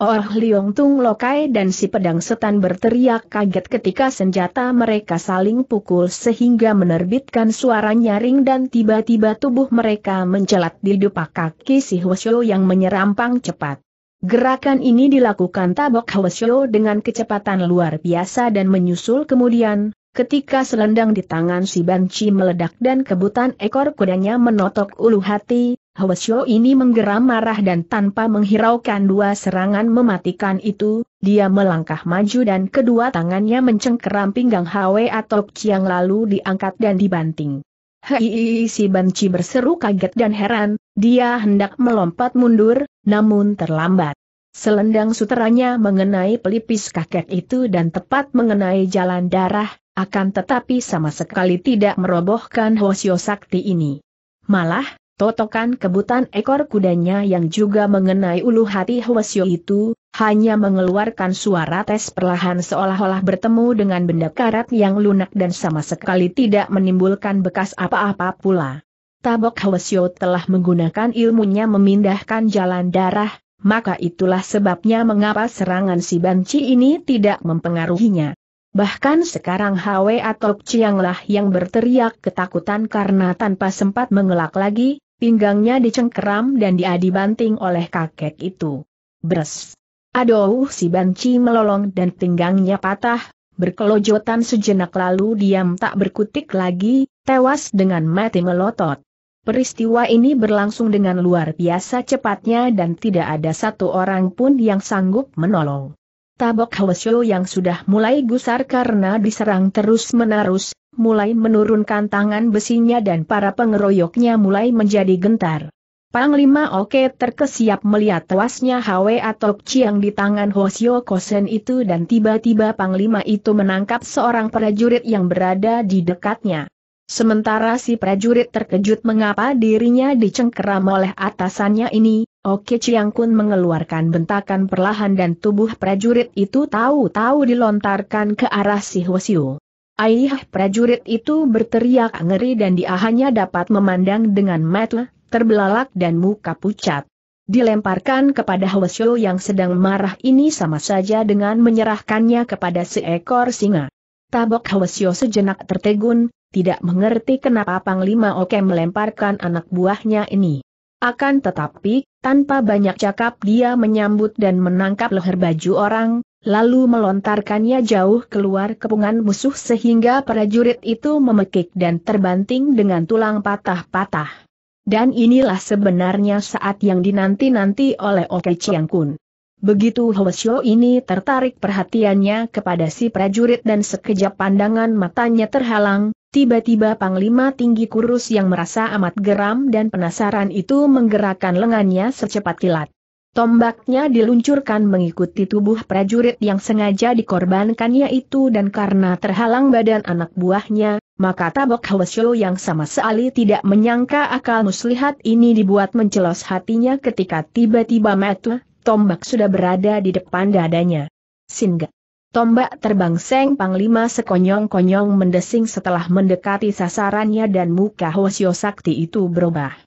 Orh Liong Tung Lokai dan si pedang setan berteriak kaget ketika senjata mereka saling pukul sehingga menerbitkan suara nyaring dan tiba-tiba tubuh mereka mencelat di depan kaki si Hwasyo yang menyerampang cepat. Gerakan ini dilakukan tabok Hwasyo dengan kecepatan luar biasa dan menyusul kemudian, ketika selendang di tangan si banci meledak dan kebutan ekor kudanya menotok ulu hati, Hwasyo ini menggeram marah dan tanpa menghiraukan dua serangan mematikan itu, dia melangkah maju dan kedua tangannya mencengkeram pinggang Hwe atau Chiang lalu diangkat dan dibanting. Hei si banci berseru kaget dan heran, dia hendak melompat mundur, namun terlambat. Selendang suteranya mengenai pelipis kakek itu dan tepat mengenai jalan darah, akan tetapi sama sekali tidak merobohkan Hwasyo Sakti ini. Malah, Totokan kebutan ekor kudanya yang juga mengenai ulu hati Hwasyo itu, hanya mengeluarkan suara tes perlahan seolah-olah bertemu dengan benda karat yang lunak dan sama sekali tidak menimbulkan bekas apa-apa pula. Tabok Hwasyo telah menggunakan ilmunya memindahkan jalan darah, maka itulah sebabnya mengapa serangan si Banci ini tidak mempengaruhinya. Bahkan sekarang Hwe atau Chianglah yang berteriak ketakutan karena tanpa sempat mengelak lagi, pinggangnya dicengkeram dan dia dibanting oleh kakek itu. Bres. Aduh si banci melolong dan pinggangnya patah, berkelojotan sejenak lalu diam tak berkutik lagi, tewas dengan mati melotot. Peristiwa ini berlangsung dengan luar biasa cepatnya dan tidak ada satu orang pun yang sanggup menolong. Tabok Hwasyo yang sudah mulai gusar karena diserang terus-menerus, mulai menurunkan tangan besinya dan para pengeroyoknya mulai menjadi gentar. Panglima Oke terkesiap melihat tewasnya Hwe atau Chiang di tangan Hosio Kosen itu dan tiba-tiba Panglima itu menangkap seorang prajurit yang berada di dekatnya. Sementara si prajurit terkejut mengapa dirinya dicengkeram oleh atasannya ini, Oke Chiang Kun mengeluarkan bentakan perlahan dan tubuh prajurit itu tahu-tahu dilontarkan ke arah si Hosio. Ayah prajurit itu berteriak ngeri dan dia hanya dapat memandang dengan mata, terbelalak dan muka pucat. Dilemparkan kepada Hwasyo yang sedang marah ini sama saja dengan menyerahkannya kepada seekor singa. Tabok Hwasyo sejenak tertegun, tidak mengerti kenapa Panglima Oke melemparkan anak buahnya ini. Akan tetapi, tanpa banyak cakap dia menyambut dan menangkap leher baju orang, lalu melontarkannya jauh keluar kepungan musuh sehingga prajurit itu memekik dan terbanting dengan tulang patah-patah. Dan inilah sebenarnya saat yang dinanti-nanti oleh Oke Chiang Kun. Begitu Hwasyo ini tertarik perhatiannya kepada si prajurit dan sekejap pandangan matanya terhalang, tiba-tiba Panglima Tinggi Kurus yang merasa amat geram dan penasaran itu menggerakkan lengannya secepat kilat. Tombaknya diluncurkan mengikuti tubuh prajurit yang sengaja dikorbankannya itu dan karena terhalang badan anak buahnya, maka tabok Hwasyo yang sama sekali tidak menyangka akal muslihat ini dibuat mencelos hatinya ketika tiba-tiba metu, tombak sudah berada di depan dadanya. Singa. Tombak terbang Seng Panglima sekonyong-konyong mendesing setelah mendekati sasarannya dan muka Hwasyo Sakti itu berubah.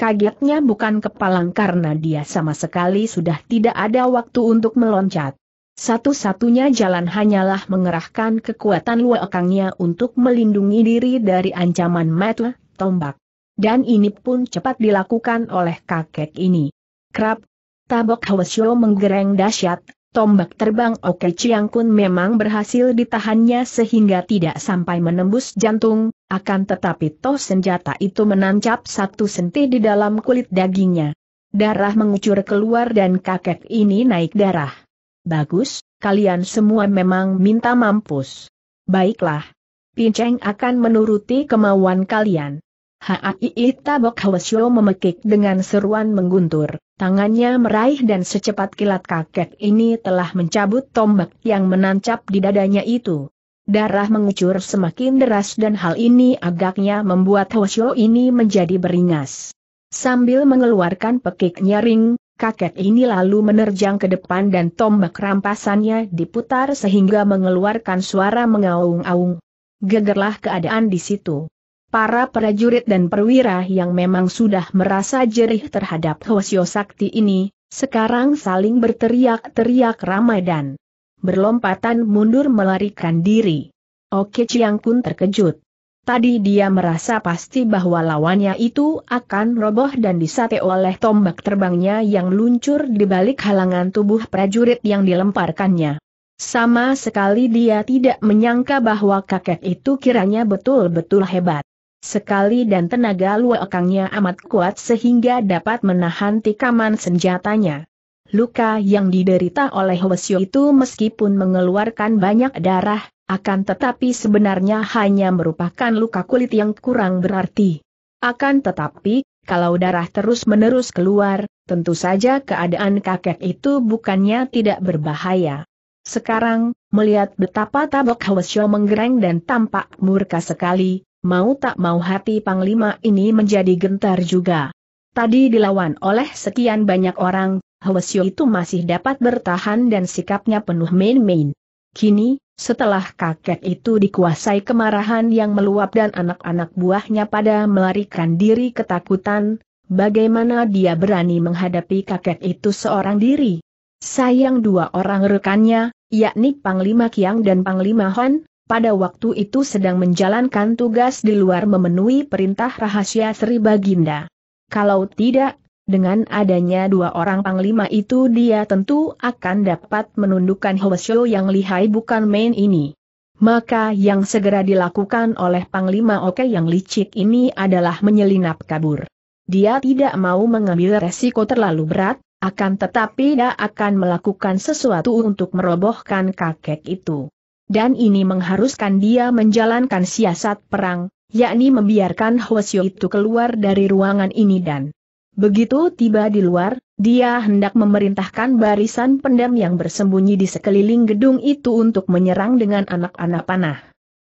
Kagetnya bukan kepalang karena dia sama sekali sudah tidak ada waktu untuk meloncat. Satu-satunya jalan hanyalah mengerahkan kekuatan luakangnya untuk melindungi diri dari ancaman metu, tombak. Dan ini pun cepat dilakukan oleh kakek ini. Krab, tabok Hwasyo menggereng dahsyat, tombak terbang Oke Chiang Kun memang berhasil ditahannya sehingga tidak sampai menembus jantung, akan tetapi toh senjata itu menancap satu senti di dalam kulit dagingnya. Darah mengucur keluar dan kakek ini naik darah. Bagus, kalian semua memang minta mampus. Baiklah. Pinceng akan menuruti kemauan kalian. Haii Bok Hwasyo memekik dengan seruan mengguntur, tangannya meraih dan secepat kilat kakek ini telah mencabut tombak yang menancap di dadanya itu. Darah mengucur semakin deras dan hal ini agaknya membuat Hwasyo ini menjadi beringas. Sambil mengeluarkan pekik nyaring, kakek ini lalu menerjang ke depan dan tombak rampasannya diputar sehingga mengeluarkan suara mengaung-aung. Gegerlah keadaan di situ. Para prajurit dan perwira yang memang sudah merasa jerih terhadap Hwasyo Sakti ini, sekarang saling berteriak-teriak ramai dan berlompatan mundur melarikan diri. Oke Chiang Kun terkejut. Tadi dia merasa pasti bahwa lawannya itu akan roboh dan disate oleh tombak terbangnya yang luncur di balik halangan tubuh prajurit yang dilemparkannya. Sama sekali dia tidak menyangka bahwa kakek itu kiranya betul-betul hebat. Sekali dan tenaga luakangnya amat kuat sehingga dapat menahan tikaman senjatanya. Luka yang diderita oleh Wesyo itu meskipun mengeluarkan banyak darah, akan tetapi sebenarnya hanya merupakan luka kulit yang kurang berarti. Akan tetapi, kalau darah terus-menerus keluar, tentu saja keadaan kakek itu bukannya tidak berbahaya. Sekarang, melihat betapa tabok Hwasyo menggereng dan tampak murka sekali, mau tak mau hati Panglima ini menjadi gentar juga. Tadi dilawan oleh sekian banyak orang, Hwesyo itu masih dapat bertahan dan sikapnya penuh main-main. Kini, setelah kakek itu dikuasai kemarahan yang meluap dan anak-anak buahnya pada melarikan diri ketakutan, bagaimana dia berani menghadapi kakek itu seorang diri? Sayang dua orang rekannya, yakni Panglima Kiang dan Panglima Hon, pada waktu itu sedang menjalankan tugas di luar memenuhi perintah rahasia Sri Baginda. Kalau tidak, dengan adanya dua orang panglima itu dia tentu akan dapat menundukkan Hwasyo yang lihai bukan main ini. Maka yang segera dilakukan oleh Panglima Oke yang licik ini adalah menyelinap kabur. Dia tidak mau mengambil resiko terlalu berat, akan tetapi dia akan melakukan sesuatu untuk merobohkan kakek itu dan ini mengharuskan dia menjalankan siasat perang, yakni membiarkan Hwasyo itu keluar dari ruangan ini dan begitu tiba di luar, dia hendak memerintahkan barisan pendam yang bersembunyi di sekeliling gedung itu untuk menyerang dengan anak-anak panah.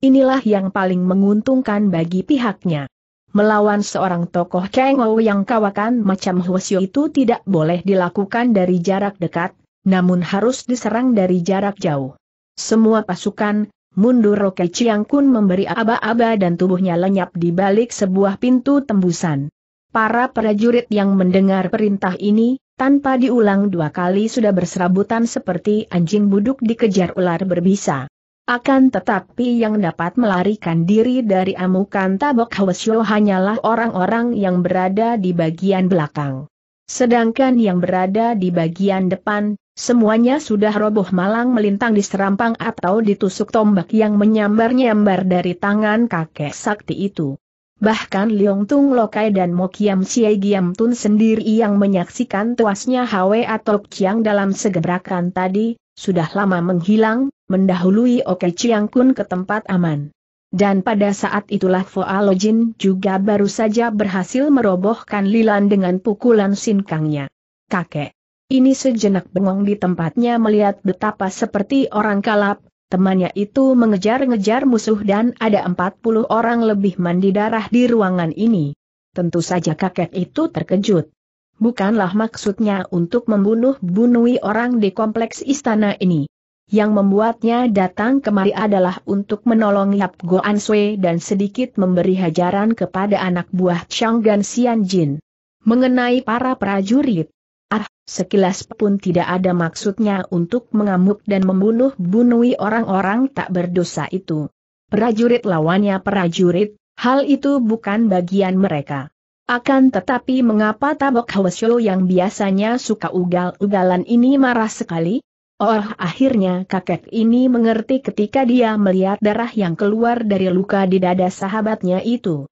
Inilah yang paling menguntungkan bagi pihaknya. Melawan seorang tokoh Kengo yang kawakan macam Hwasyo itu tidak boleh dilakukan dari jarak dekat, namun harus diserang dari jarak jauh. Semua pasukan, mundur Roke Chiang Kun memberi aba-aba dan tubuhnya lenyap di balik sebuah pintu tembusan. Para prajurit yang mendengar perintah ini, tanpa diulang dua kali sudah berserabutan seperti anjing buduk dikejar ular berbisa. Akan tetapi yang dapat melarikan diri dari amukan tabok Hwasyo hanyalah orang-orang yang berada di bagian belakang. Sedangkan yang berada di bagian depan, semuanya sudah roboh malang melintang di serampang atau ditusuk tombak yang menyambar-nyambar dari tangan kakek sakti itu. Bahkan Liong Tung Lokai dan Mokiam Chie Giam Tun sendiri yang menyaksikan tuasnya Hwe atau Chiang dalam segebrakan tadi, sudah lama menghilang, mendahului Oke Chiang Kun ke tempat aman. Dan pada saat itulah Foalojin juga baru saja berhasil merobohkan Lilan dengan pukulan sinkangnya. Kakek. Ini sejenak bengong di tempatnya melihat betapa seperti orang kalap, temannya itu mengejar-ngejar musuh dan ada 40 orang lebih mandi darah di ruangan ini. Tentu saja kakek itu terkejut. Bukanlah maksudnya untuk membunuh bunuhi orang di kompleks istana ini. Yang membuatnya datang kemari adalah untuk menolong Yap Goan Sui dan sedikit memberi hajaran kepada anak buah Chang Gan Xian Jin. Mengenai para prajurit, ah, sekilas pun tidak ada maksudnya untuk mengamuk dan membunuh-bunui orang-orang tak berdosa itu. Prajurit lawannya prajurit, hal itu bukan bagian mereka. Akan tetapi mengapa Tabok Hwasyo yang biasanya suka ugal-ugalan ini marah sekali? Oh, akhirnya kakek ini mengerti ketika dia melihat darah yang keluar dari luka di dada sahabatnya itu.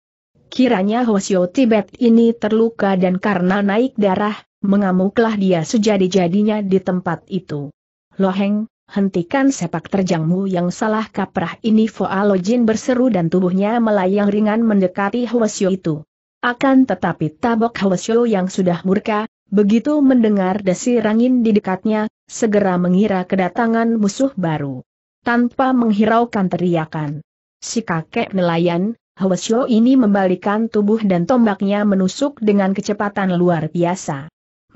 Kiranya Hosio Tibet ini terluka dan karena naik darah, mengamuklah dia sejadi-jadinya di tempat itu. Loheng, hentikan sepak terjangmu yang salah kaprah ini Foalo berseru dan tubuhnya melayang ringan mendekati Hosio itu. Akan tetapi tabok Hwasyo yang sudah murka, begitu mendengar desir angin di dekatnya, segera mengira kedatangan musuh baru. Tanpa menghiraukan teriakan. Si kakek nelayan, Hwasyo ini membalikan tubuh dan tombaknya menusuk dengan kecepatan luar biasa.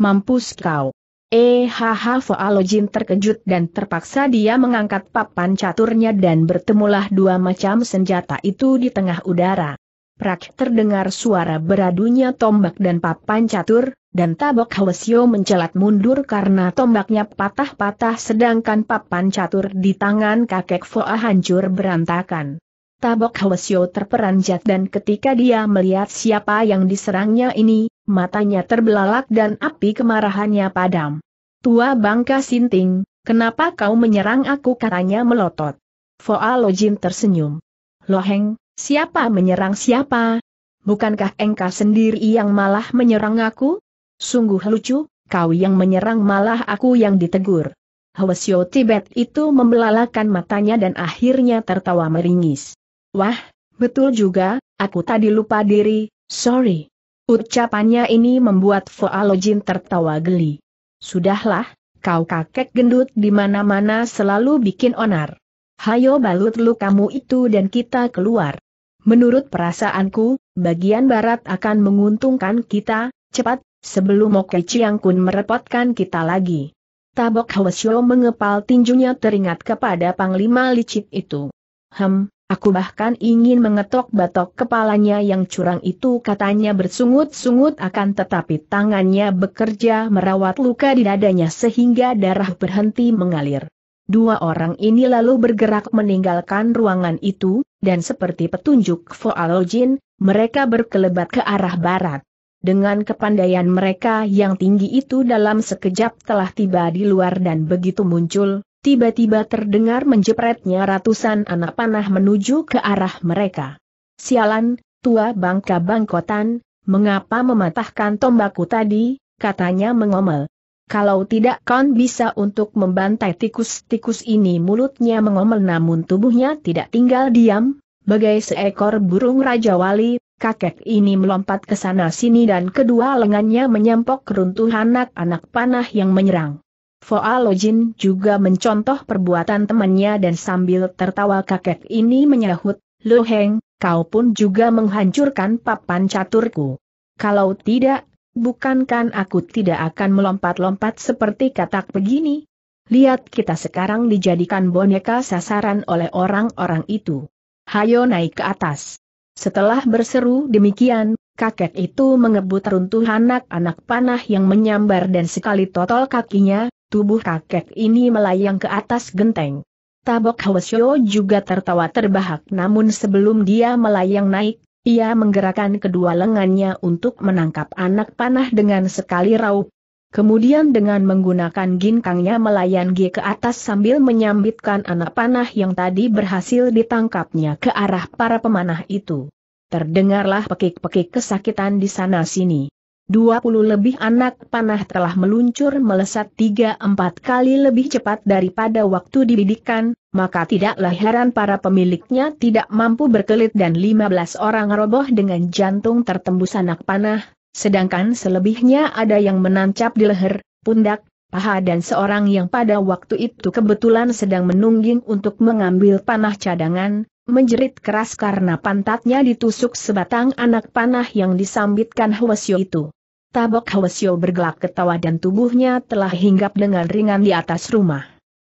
Mampus kau! Ehaha eh, Foalojin terkejut dan terpaksa dia mengangkat papan caturnya dan bertemulah dua macam senjata itu di tengah udara prak terdengar suara beradunya tombak dan papan catur, dan tabok Hwasyo mencelat mundur karena tombaknya patah-patah sedangkan papan catur di tangan kakek Foa hancur berantakan. Tabok Hwasyo terperanjat dan ketika dia melihat siapa yang diserangnya ini, matanya terbelalak dan api kemarahannya padam. Tua bangka sinting, kenapa kau menyerang aku katanya melotot. Foa Lojin tersenyum. Loheng, Siapa menyerang siapa? Bukankah engkau sendiri yang malah menyerang aku? Sungguh lucu, kau yang menyerang malah aku yang ditegur. Hwasyo Tibet itu membelalakan matanya dan akhirnya tertawa meringis. Wah, betul juga, aku tadi lupa diri, sorry. Ucapannya ini membuat Foalojin tertawa geli. Sudahlah, kau kakek gendut di mana-mana selalu bikin onar. Hayo balut lukamu itu dan kita keluar. Menurut perasaanku, bagian barat akan menguntungkan kita, cepat, sebelum Oke Chiang Kun merepotkan kita lagi. Tabok Hwasyo mengepal tinjunya teringat kepada Panglima licik itu. Hem, aku bahkan ingin mengetok batok kepalanya yang curang itu katanya bersungut-sungut akan tetapi tangannya bekerja merawat luka di dadanya sehingga darah berhenti mengalir. Dua orang ini lalu bergerak meninggalkan ruangan itu, dan seperti petunjuk Foalojin, mereka berkelebat ke arah barat. Dengan kepandaian mereka yang tinggi itu dalam sekejap telah tiba di luar dan begitu muncul, tiba-tiba terdengar menjepretnya ratusan anak panah menuju ke arah mereka. Sialan, tua bangka bangkotan, mengapa mematahkan tombakku tadi, katanya mengomel. Kalau tidak kan bisa untuk membantai tikus-tikus ini mulutnya mengomel namun tubuhnya tidak tinggal diam, bagai seekor burung Raja Wali, kakek ini melompat ke sana sini dan kedua lengannya menyampok runtuh anak-anak panah yang menyerang. Foalojin juga mencontoh perbuatan temannya dan sambil tertawa kakek ini menyahut, Lu Heng, kau pun juga menghancurkan papan caturku. Kalau tidak bukankan aku tidak akan melompat-lompat seperti katak begini? Lihat kita sekarang dijadikan boneka sasaran oleh orang-orang itu. Hayo naik ke atas. Setelah berseru demikian, kakek itu mengebut runtuhan anak-anak panah yang menyambar dan sekali totol kakinya, tubuh kakek ini melayang ke atas genteng. Tabok Hwasyo juga tertawa terbahak namun sebelum dia melayang naik, ia menggerakkan kedua lengannya untuk menangkap anak panah dengan sekali raup. Kemudian dengan menggunakan ginkangnya melayan G ke atas sambil menyambitkan anak panah yang tadi berhasil ditangkapnya ke arah para pemanah itu. Terdengarlah pekik-pekik kesakitan di sana-sini puluh lebih anak panah telah meluncur melesat tiga empat kali lebih cepat daripada waktu dibidikan, maka tidaklah heran para pemiliknya tidak mampu berkelit dan lima belas orang roboh dengan jantung tertembus anak panah, sedangkan selebihnya ada yang menancap di leher, pundak, paha dan seorang yang pada waktu itu kebetulan sedang menungging untuk mengambil panah cadangan, menjerit keras karena pantatnya ditusuk sebatang anak panah yang disambitkan Hwasyo itu. Tabok Hwasyo bergelak ketawa dan tubuhnya telah hinggap dengan ringan di atas rumah.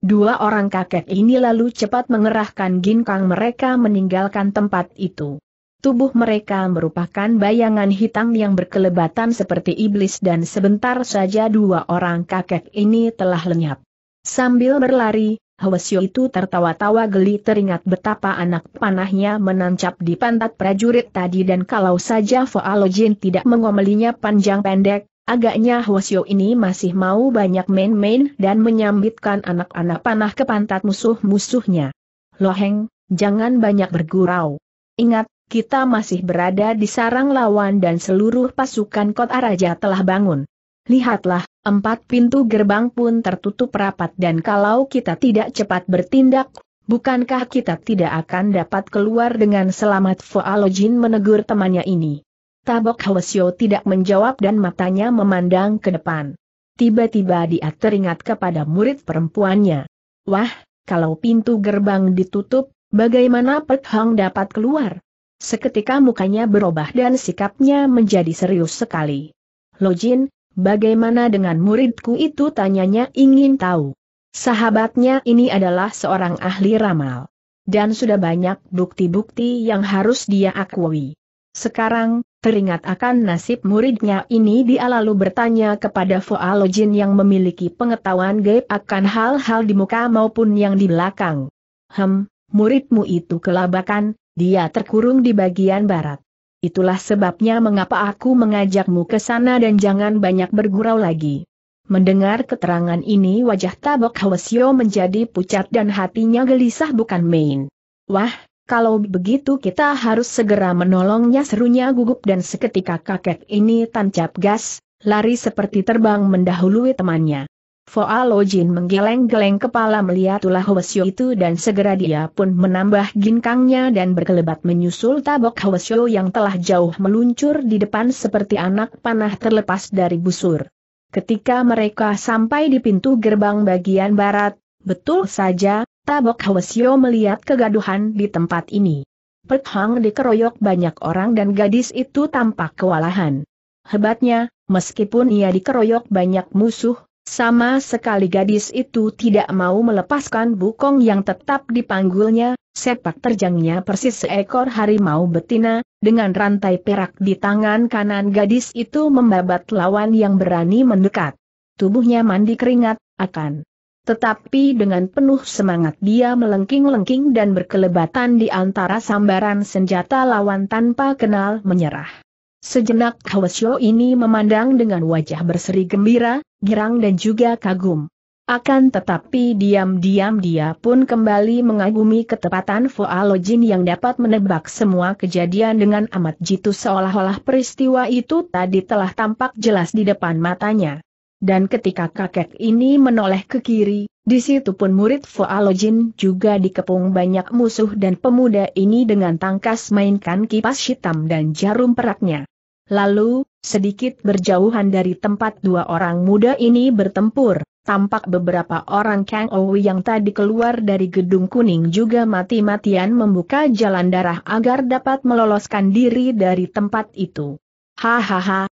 Dua orang kakek ini lalu cepat mengerahkan ginkang mereka meninggalkan tempat itu. Tubuh mereka merupakan bayangan hitam yang berkelebatan seperti iblis dan sebentar saja dua orang kakek ini telah lenyap. Sambil berlari, Hwasyo itu tertawa-tawa geli teringat betapa anak panahnya menancap di pantat prajurit tadi dan kalau saja Foalojin tidak mengomelinya panjang pendek, agaknya Hwasyo ini masih mau banyak main-main dan menyambitkan anak-anak panah ke pantat musuh-musuhnya. Loheng, jangan banyak bergurau. Ingat, kita masih berada di sarang lawan dan seluruh pasukan kota raja telah bangun. Lihatlah, Empat pintu gerbang pun tertutup rapat dan kalau kita tidak cepat bertindak, bukankah kita tidak akan dapat keluar dengan selamat Foalojin menegur temannya ini. Tabok Hwasyo tidak menjawab dan matanya memandang ke depan. Tiba-tiba dia teringat kepada murid perempuannya. Wah, kalau pintu gerbang ditutup, bagaimana Pek Hong dapat keluar? Seketika mukanya berubah dan sikapnya menjadi serius sekali. Lojin, Bagaimana dengan muridku itu tanyanya ingin tahu. Sahabatnya ini adalah seorang ahli ramal. Dan sudah banyak bukti-bukti yang harus dia akui. Sekarang, teringat akan nasib muridnya ini dia lalu bertanya kepada Foalojin yang memiliki pengetahuan gaib akan hal-hal di muka maupun yang di belakang. Hem, muridmu itu kelabakan, dia terkurung di bagian barat. Itulah sebabnya mengapa aku mengajakmu ke sana dan jangan banyak bergurau lagi. Mendengar keterangan ini wajah Tabok Hwasyo menjadi pucat dan hatinya gelisah bukan main. Wah, kalau begitu kita harus segera menolongnya serunya gugup dan seketika kakek ini tancap gas, lari seperti terbang mendahului temannya. Foa Lojin menggeleng-geleng kepala melihat ulah Hwasyo itu dan segera dia pun menambah ginkangnya dan berkelebat menyusul tabok Hwasyo yang telah jauh meluncur di depan seperti anak panah terlepas dari busur. Ketika mereka sampai di pintu gerbang bagian barat, betul saja, tabok Hwasyo melihat kegaduhan di tempat ini. Perthang dikeroyok banyak orang dan gadis itu tampak kewalahan. Hebatnya, meskipun ia dikeroyok banyak musuh, sama sekali gadis itu tidak mau melepaskan bukong yang tetap dipanggulnya, sepak terjangnya persis seekor harimau betina, dengan rantai perak di tangan kanan gadis itu membabat lawan yang berani mendekat. Tubuhnya mandi keringat, akan. Tetapi dengan penuh semangat dia melengking-lengking dan berkelebatan di antara sambaran senjata lawan tanpa kenal menyerah. Sejenak Hwasyo ini memandang dengan wajah berseri gembira, girang dan juga kagum. Akan tetapi diam-diam dia pun kembali mengagumi ketepatan Fualojin yang dapat menebak semua kejadian dengan amat jitu seolah-olah peristiwa itu tadi telah tampak jelas di depan matanya. Dan ketika kakek ini menoleh ke kiri, di situ pun murid Fualojin juga dikepung banyak musuh dan pemuda ini dengan tangkas mainkan kipas hitam dan jarum peraknya. Lalu, sedikit berjauhan dari tempat dua orang muda ini bertempur, tampak beberapa orang Kang Owi yang tadi keluar dari gedung kuning juga mati-matian membuka jalan darah agar dapat meloloskan diri dari tempat itu. Hahaha,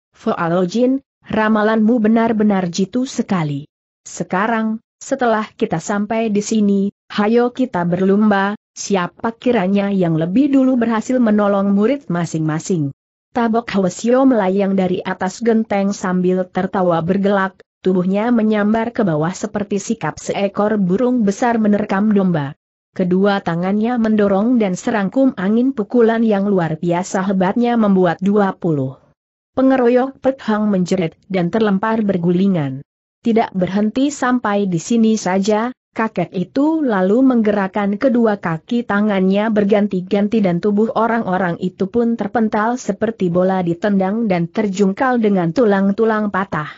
Jin, ramalanmu benar-benar jitu sekali. Sekarang, setelah kita sampai di sini, hayo kita berlumba, siapa kiranya yang lebih dulu berhasil menolong murid masing-masing. Tabok Hwasyo melayang dari atas genteng sambil tertawa bergelak, tubuhnya menyambar ke bawah seperti sikap seekor burung besar menerkam domba. Kedua tangannya mendorong dan serangkum angin pukulan yang luar biasa hebatnya membuat dua puluh. Pengeroyok Pekhang menjerit dan terlempar bergulingan. Tidak berhenti sampai di sini saja, Kakek itu lalu menggerakkan kedua kaki tangannya berganti-ganti dan tubuh orang-orang itu pun terpental seperti bola ditendang dan terjungkal dengan tulang-tulang patah.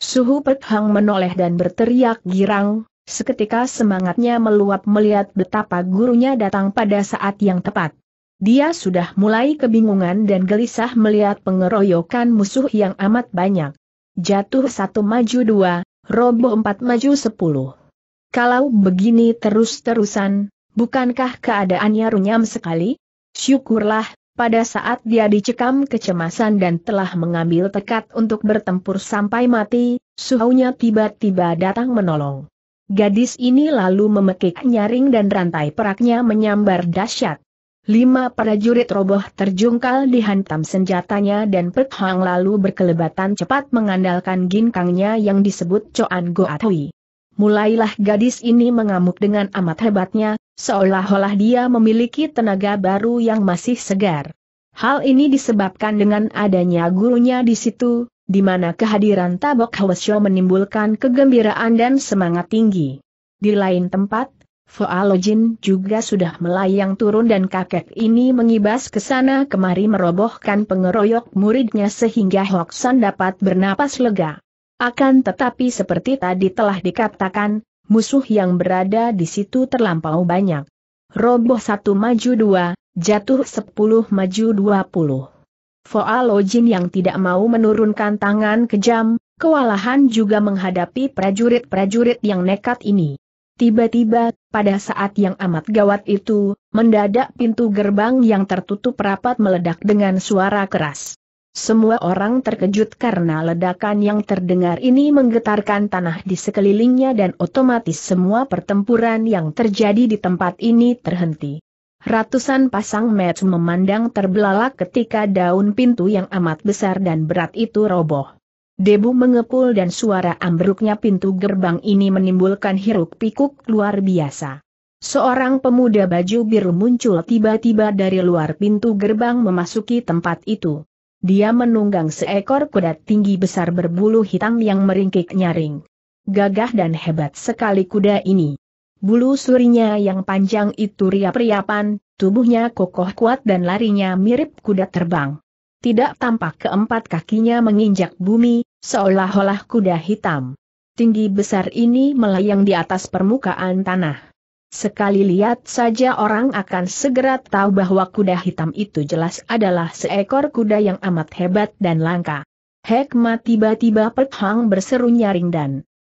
Suhu Pek menoleh dan berteriak girang, seketika semangatnya meluap melihat betapa gurunya datang pada saat yang tepat. Dia sudah mulai kebingungan dan gelisah melihat pengeroyokan musuh yang amat banyak. Jatuh satu maju dua, roboh empat maju sepuluh. Kalau begini terus-terusan, bukankah keadaannya runyam sekali? Syukurlah, pada saat dia dicekam kecemasan dan telah mengambil tekad untuk bertempur sampai mati, suhunya tiba-tiba datang menolong. Gadis ini lalu memekik nyaring dan rantai peraknya menyambar dahsyat. Lima prajurit roboh terjungkal dihantam senjatanya dan Pek Hang lalu berkelebatan cepat mengandalkan ginkangnya yang disebut Coan Goatui mulailah gadis ini mengamuk dengan amat hebatnya, seolah-olah dia memiliki tenaga baru yang masih segar. Hal ini disebabkan dengan adanya gurunya di situ, di mana kehadiran Tabok Hwasyo menimbulkan kegembiraan dan semangat tinggi. Di lain tempat, Foalojin juga sudah melayang turun dan kakek ini mengibas ke sana kemari merobohkan pengeroyok muridnya sehingga Hoksan dapat bernapas lega. Akan tetapi seperti tadi telah dikatakan, musuh yang berada di situ terlampau banyak. Roboh satu maju dua, jatuh sepuluh maju dua puluh. Foal Lojin yang tidak mau menurunkan tangan kejam, kewalahan juga menghadapi prajurit-prajurit yang nekat ini. Tiba-tiba, pada saat yang amat gawat itu, mendadak pintu gerbang yang tertutup rapat meledak dengan suara keras. Semua orang terkejut karena ledakan yang terdengar ini menggetarkan tanah di sekelilingnya dan otomatis semua pertempuran yang terjadi di tempat ini terhenti. Ratusan pasang match memandang terbelalak ketika daun pintu yang amat besar dan berat itu roboh. Debu mengepul dan suara ambruknya pintu gerbang ini menimbulkan hiruk pikuk luar biasa. Seorang pemuda baju biru muncul tiba-tiba dari luar pintu gerbang memasuki tempat itu. Dia menunggang seekor kuda tinggi besar berbulu hitam yang meringkik nyaring. Gagah dan hebat sekali kuda ini. Bulu surinya yang panjang itu riap-riapan, tubuhnya kokoh kuat dan larinya mirip kuda terbang. Tidak tampak keempat kakinya menginjak bumi, seolah-olah kuda hitam. Tinggi besar ini melayang di atas permukaan tanah. Sekali lihat saja orang akan segera tahu bahwa kuda hitam itu jelas adalah seekor kuda yang amat hebat dan langka. Hekma tiba-tiba Pethang berseru nyaring dan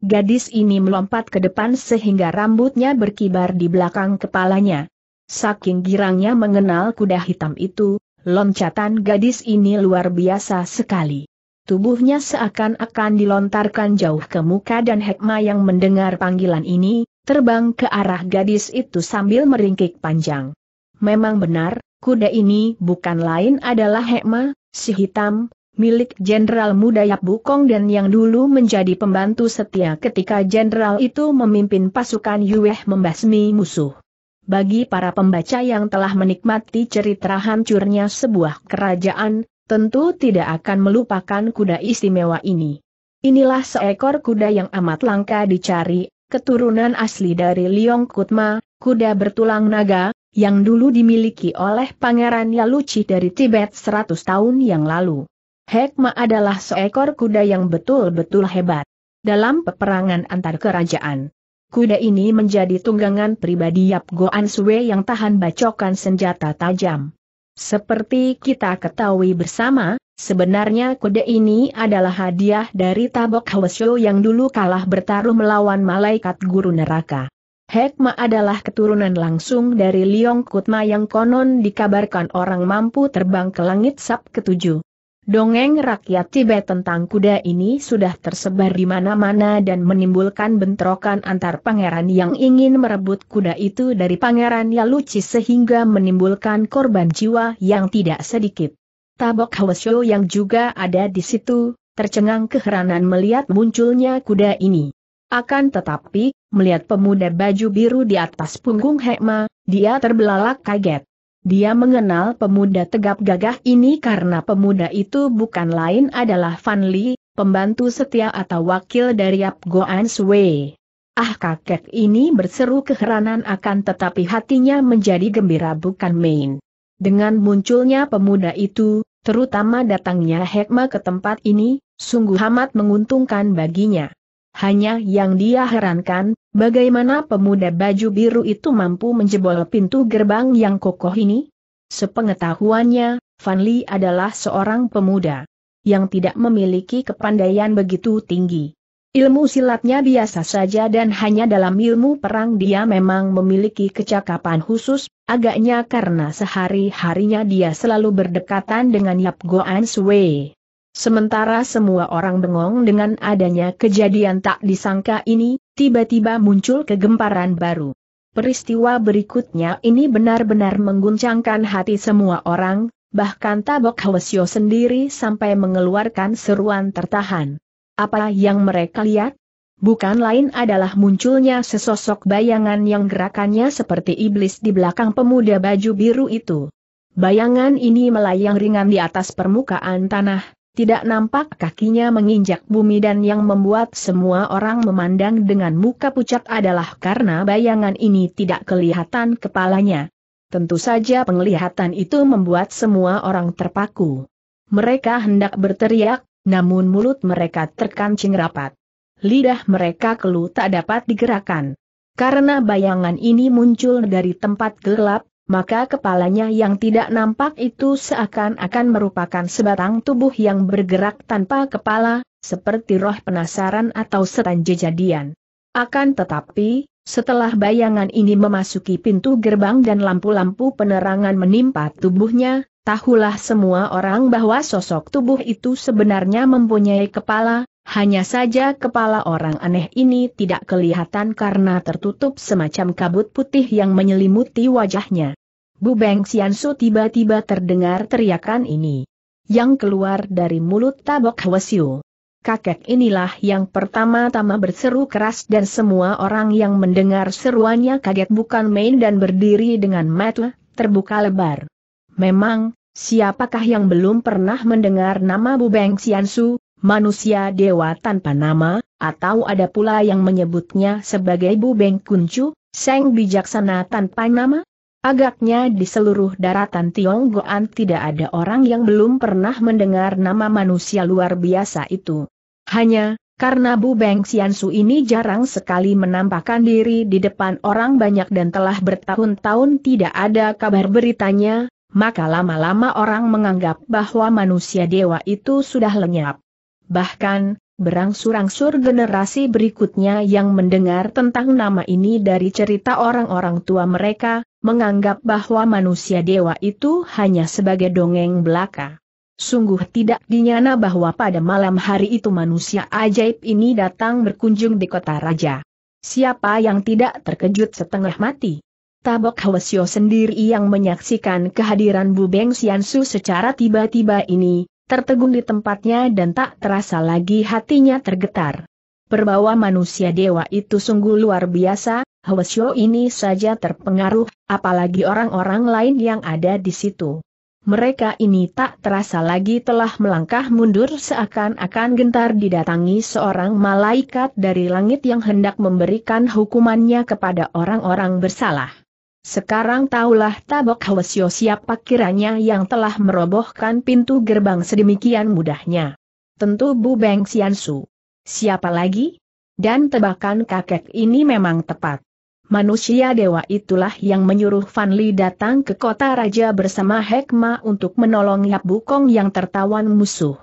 gadis ini melompat ke depan sehingga rambutnya berkibar di belakang kepalanya. Saking girangnya mengenal kuda hitam itu, loncatan gadis ini luar biasa sekali. Tubuhnya seakan-akan dilontarkan jauh ke muka dan Hekma yang mendengar panggilan ini, terbang ke arah gadis itu sambil meringkik panjang. Memang benar, kuda ini bukan lain adalah Hekma, si hitam, milik Jenderal Muda Yap Bukong dan yang dulu menjadi pembantu setia ketika Jenderal itu memimpin pasukan Yueh membasmi musuh. Bagi para pembaca yang telah menikmati cerita hancurnya sebuah kerajaan, tentu tidak akan melupakan kuda istimewa ini. Inilah seekor kuda yang amat langka dicari, keturunan asli dari Liong Kutma, kuda bertulang naga, yang dulu dimiliki oleh Pangeran Yaluci dari Tibet 100 tahun yang lalu. Hekma adalah seekor kuda yang betul-betul hebat. Dalam peperangan antar kerajaan, kuda ini menjadi tunggangan pribadi Yap Goan Sue yang tahan bacokan senjata tajam. Seperti kita ketahui bersama, sebenarnya kode ini adalah hadiah dari Tabok Hwasyo yang dulu kalah bertaruh melawan malaikat guru neraka. Hekma adalah keturunan langsung dari Liong Kutma yang konon dikabarkan orang mampu terbang ke langit sab ketujuh. Dongeng rakyat Tibet tentang kuda ini sudah tersebar di mana-mana dan menimbulkan bentrokan antar pangeran yang ingin merebut kuda itu dari pangeran Yaluci sehingga menimbulkan korban jiwa yang tidak sedikit. Tabok Hwasyo yang juga ada di situ, tercengang keheranan melihat munculnya kuda ini. Akan tetapi, melihat pemuda baju biru di atas punggung Hekma, dia terbelalak kaget. Dia mengenal pemuda tegap gagah ini karena pemuda itu bukan lain adalah Fan Li, pembantu setia atau wakil dari Yap Goan Sui. Ah kakek ini berseru keheranan akan tetapi hatinya menjadi gembira bukan main. Dengan munculnya pemuda itu, terutama datangnya Hekma ke tempat ini, sungguh amat menguntungkan baginya. Hanya yang dia herankan, bagaimana pemuda baju biru itu mampu menjebol pintu gerbang yang kokoh ini? Sepengetahuannya, Van Li adalah seorang pemuda yang tidak memiliki kepandaian begitu tinggi. Ilmu silatnya biasa saja dan hanya dalam ilmu perang dia memang memiliki kecakapan khusus, agaknya karena sehari-harinya dia selalu berdekatan dengan Yap Goan Sui. Sementara semua orang bengong dengan adanya kejadian tak disangka ini, tiba-tiba muncul kegemparan baru. Peristiwa berikutnya ini benar-benar mengguncangkan hati semua orang, bahkan Tabok Hwasyo sendiri sampai mengeluarkan seruan tertahan. Apa yang mereka lihat? Bukan lain adalah munculnya sesosok bayangan yang gerakannya seperti iblis di belakang pemuda baju biru itu. Bayangan ini melayang ringan di atas permukaan tanah, tidak nampak kakinya menginjak bumi dan yang membuat semua orang memandang dengan muka pucat adalah karena bayangan ini tidak kelihatan kepalanya. Tentu saja penglihatan itu membuat semua orang terpaku. Mereka hendak berteriak, namun mulut mereka terkancing rapat. Lidah mereka keluh tak dapat digerakkan. Karena bayangan ini muncul dari tempat gelap, maka kepalanya yang tidak nampak itu seakan-akan merupakan sebatang tubuh yang bergerak tanpa kepala, seperti roh penasaran atau setan jejadian. Akan tetapi, setelah bayangan ini memasuki pintu gerbang dan lampu-lampu penerangan menimpa tubuhnya, tahulah semua orang bahwa sosok tubuh itu sebenarnya mempunyai kepala, hanya saja kepala orang aneh ini tidak kelihatan karena tertutup semacam kabut putih yang menyelimuti wajahnya. Bu Beng Xiansu tiba-tiba terdengar teriakan ini. Yang keluar dari mulut tabok Hwasyu. Kakek inilah yang pertama-tama berseru keras dan semua orang yang mendengar seruannya kaget bukan main dan berdiri dengan mata terbuka lebar. Memang, siapakah yang belum pernah mendengar nama Bu Beng Xiansu, manusia dewa tanpa nama, atau ada pula yang menyebutnya sebagai Bu Beng Kuncu, Seng Bijaksana tanpa nama? Agaknya di seluruh daratan Tionggoan tidak ada orang yang belum pernah mendengar nama manusia luar biasa itu. Hanya, karena Bu Beng Xiansu ini jarang sekali menampakkan diri di depan orang banyak dan telah bertahun-tahun tidak ada kabar beritanya, maka lama-lama orang menganggap bahwa manusia dewa itu sudah lenyap bahkan, berangsur-angsur generasi berikutnya yang mendengar tentang nama ini dari cerita orang-orang tua mereka, menganggap bahwa manusia dewa itu hanya sebagai dongeng belaka. Sungguh tidak dinyana bahwa pada malam hari itu manusia ajaib ini datang berkunjung di kota raja. Siapa yang tidak terkejut setengah mati? Tabok Hwasyo sendiri yang menyaksikan kehadiran Bu Beng Siansu secara tiba-tiba ini, tertegun di tempatnya dan tak terasa lagi hatinya tergetar. Perbawa manusia dewa itu sungguh luar biasa, Hwasyo ini saja terpengaruh, apalagi orang-orang lain yang ada di situ. Mereka ini tak terasa lagi telah melangkah mundur seakan-akan gentar didatangi seorang malaikat dari langit yang hendak memberikan hukumannya kepada orang-orang bersalah. Sekarang tahulah Tabok Hwasyo siapa kiranya yang telah merobohkan pintu gerbang sedemikian mudahnya. Tentu Bu Beng Xiansu. Siapa lagi? Dan tebakan kakek ini memang tepat. Manusia dewa itulah yang menyuruh Fan Li datang ke kota raja bersama Hekma untuk menolong Yap Bukong yang tertawan musuh.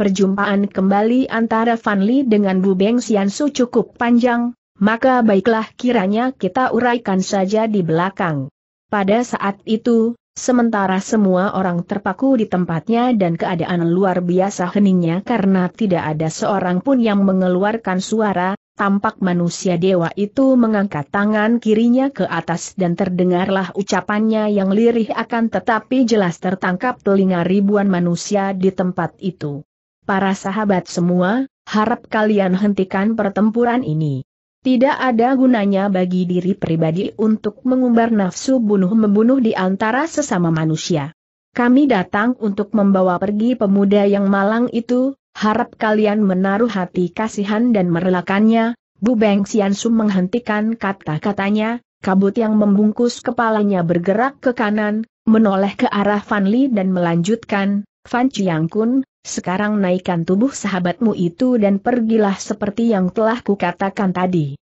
Perjumpaan kembali antara Fan Li dengan Bu Beng Xiansu cukup panjang, maka baiklah kiranya kita uraikan saja di belakang. Pada saat itu, sementara semua orang terpaku di tempatnya dan keadaan luar biasa heningnya karena tidak ada seorang pun yang mengeluarkan suara, tampak manusia dewa itu mengangkat tangan kirinya ke atas dan terdengarlah ucapannya yang lirih akan tetapi jelas tertangkap telinga ribuan manusia di tempat itu. Para sahabat semua, harap kalian hentikan pertempuran ini. Tidak ada gunanya bagi diri pribadi untuk mengumbar nafsu bunuh-membunuh di antara sesama manusia. Kami datang untuk membawa pergi pemuda yang malang itu, harap kalian menaruh hati kasihan dan merelakannya. Bu Beng Xiansu menghentikan kata-katanya, kabut yang membungkus kepalanya bergerak ke kanan, menoleh ke arah Fan Li dan melanjutkan, Fan Chiang Kun, sekarang naikkan tubuh sahabatmu itu dan pergilah seperti yang telah kukatakan tadi.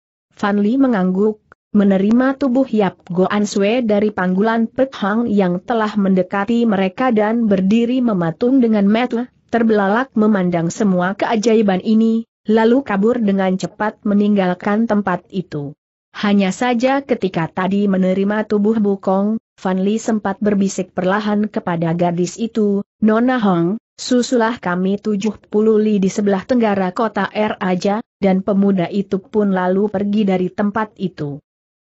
Li mengangguk, menerima tubuh Yap Goan Sue dari panggulan Pek Hang yang telah mendekati mereka dan berdiri mematung dengan metu, terbelalak memandang semua keajaiban ini, lalu kabur dengan cepat meninggalkan tempat itu. Hanya saja ketika tadi menerima tubuh Bukong, Li sempat berbisik perlahan kepada gadis itu, Nona Hong, Susulah kami 70 li di sebelah tenggara kota Raja, dan pemuda itu pun lalu pergi dari tempat itu.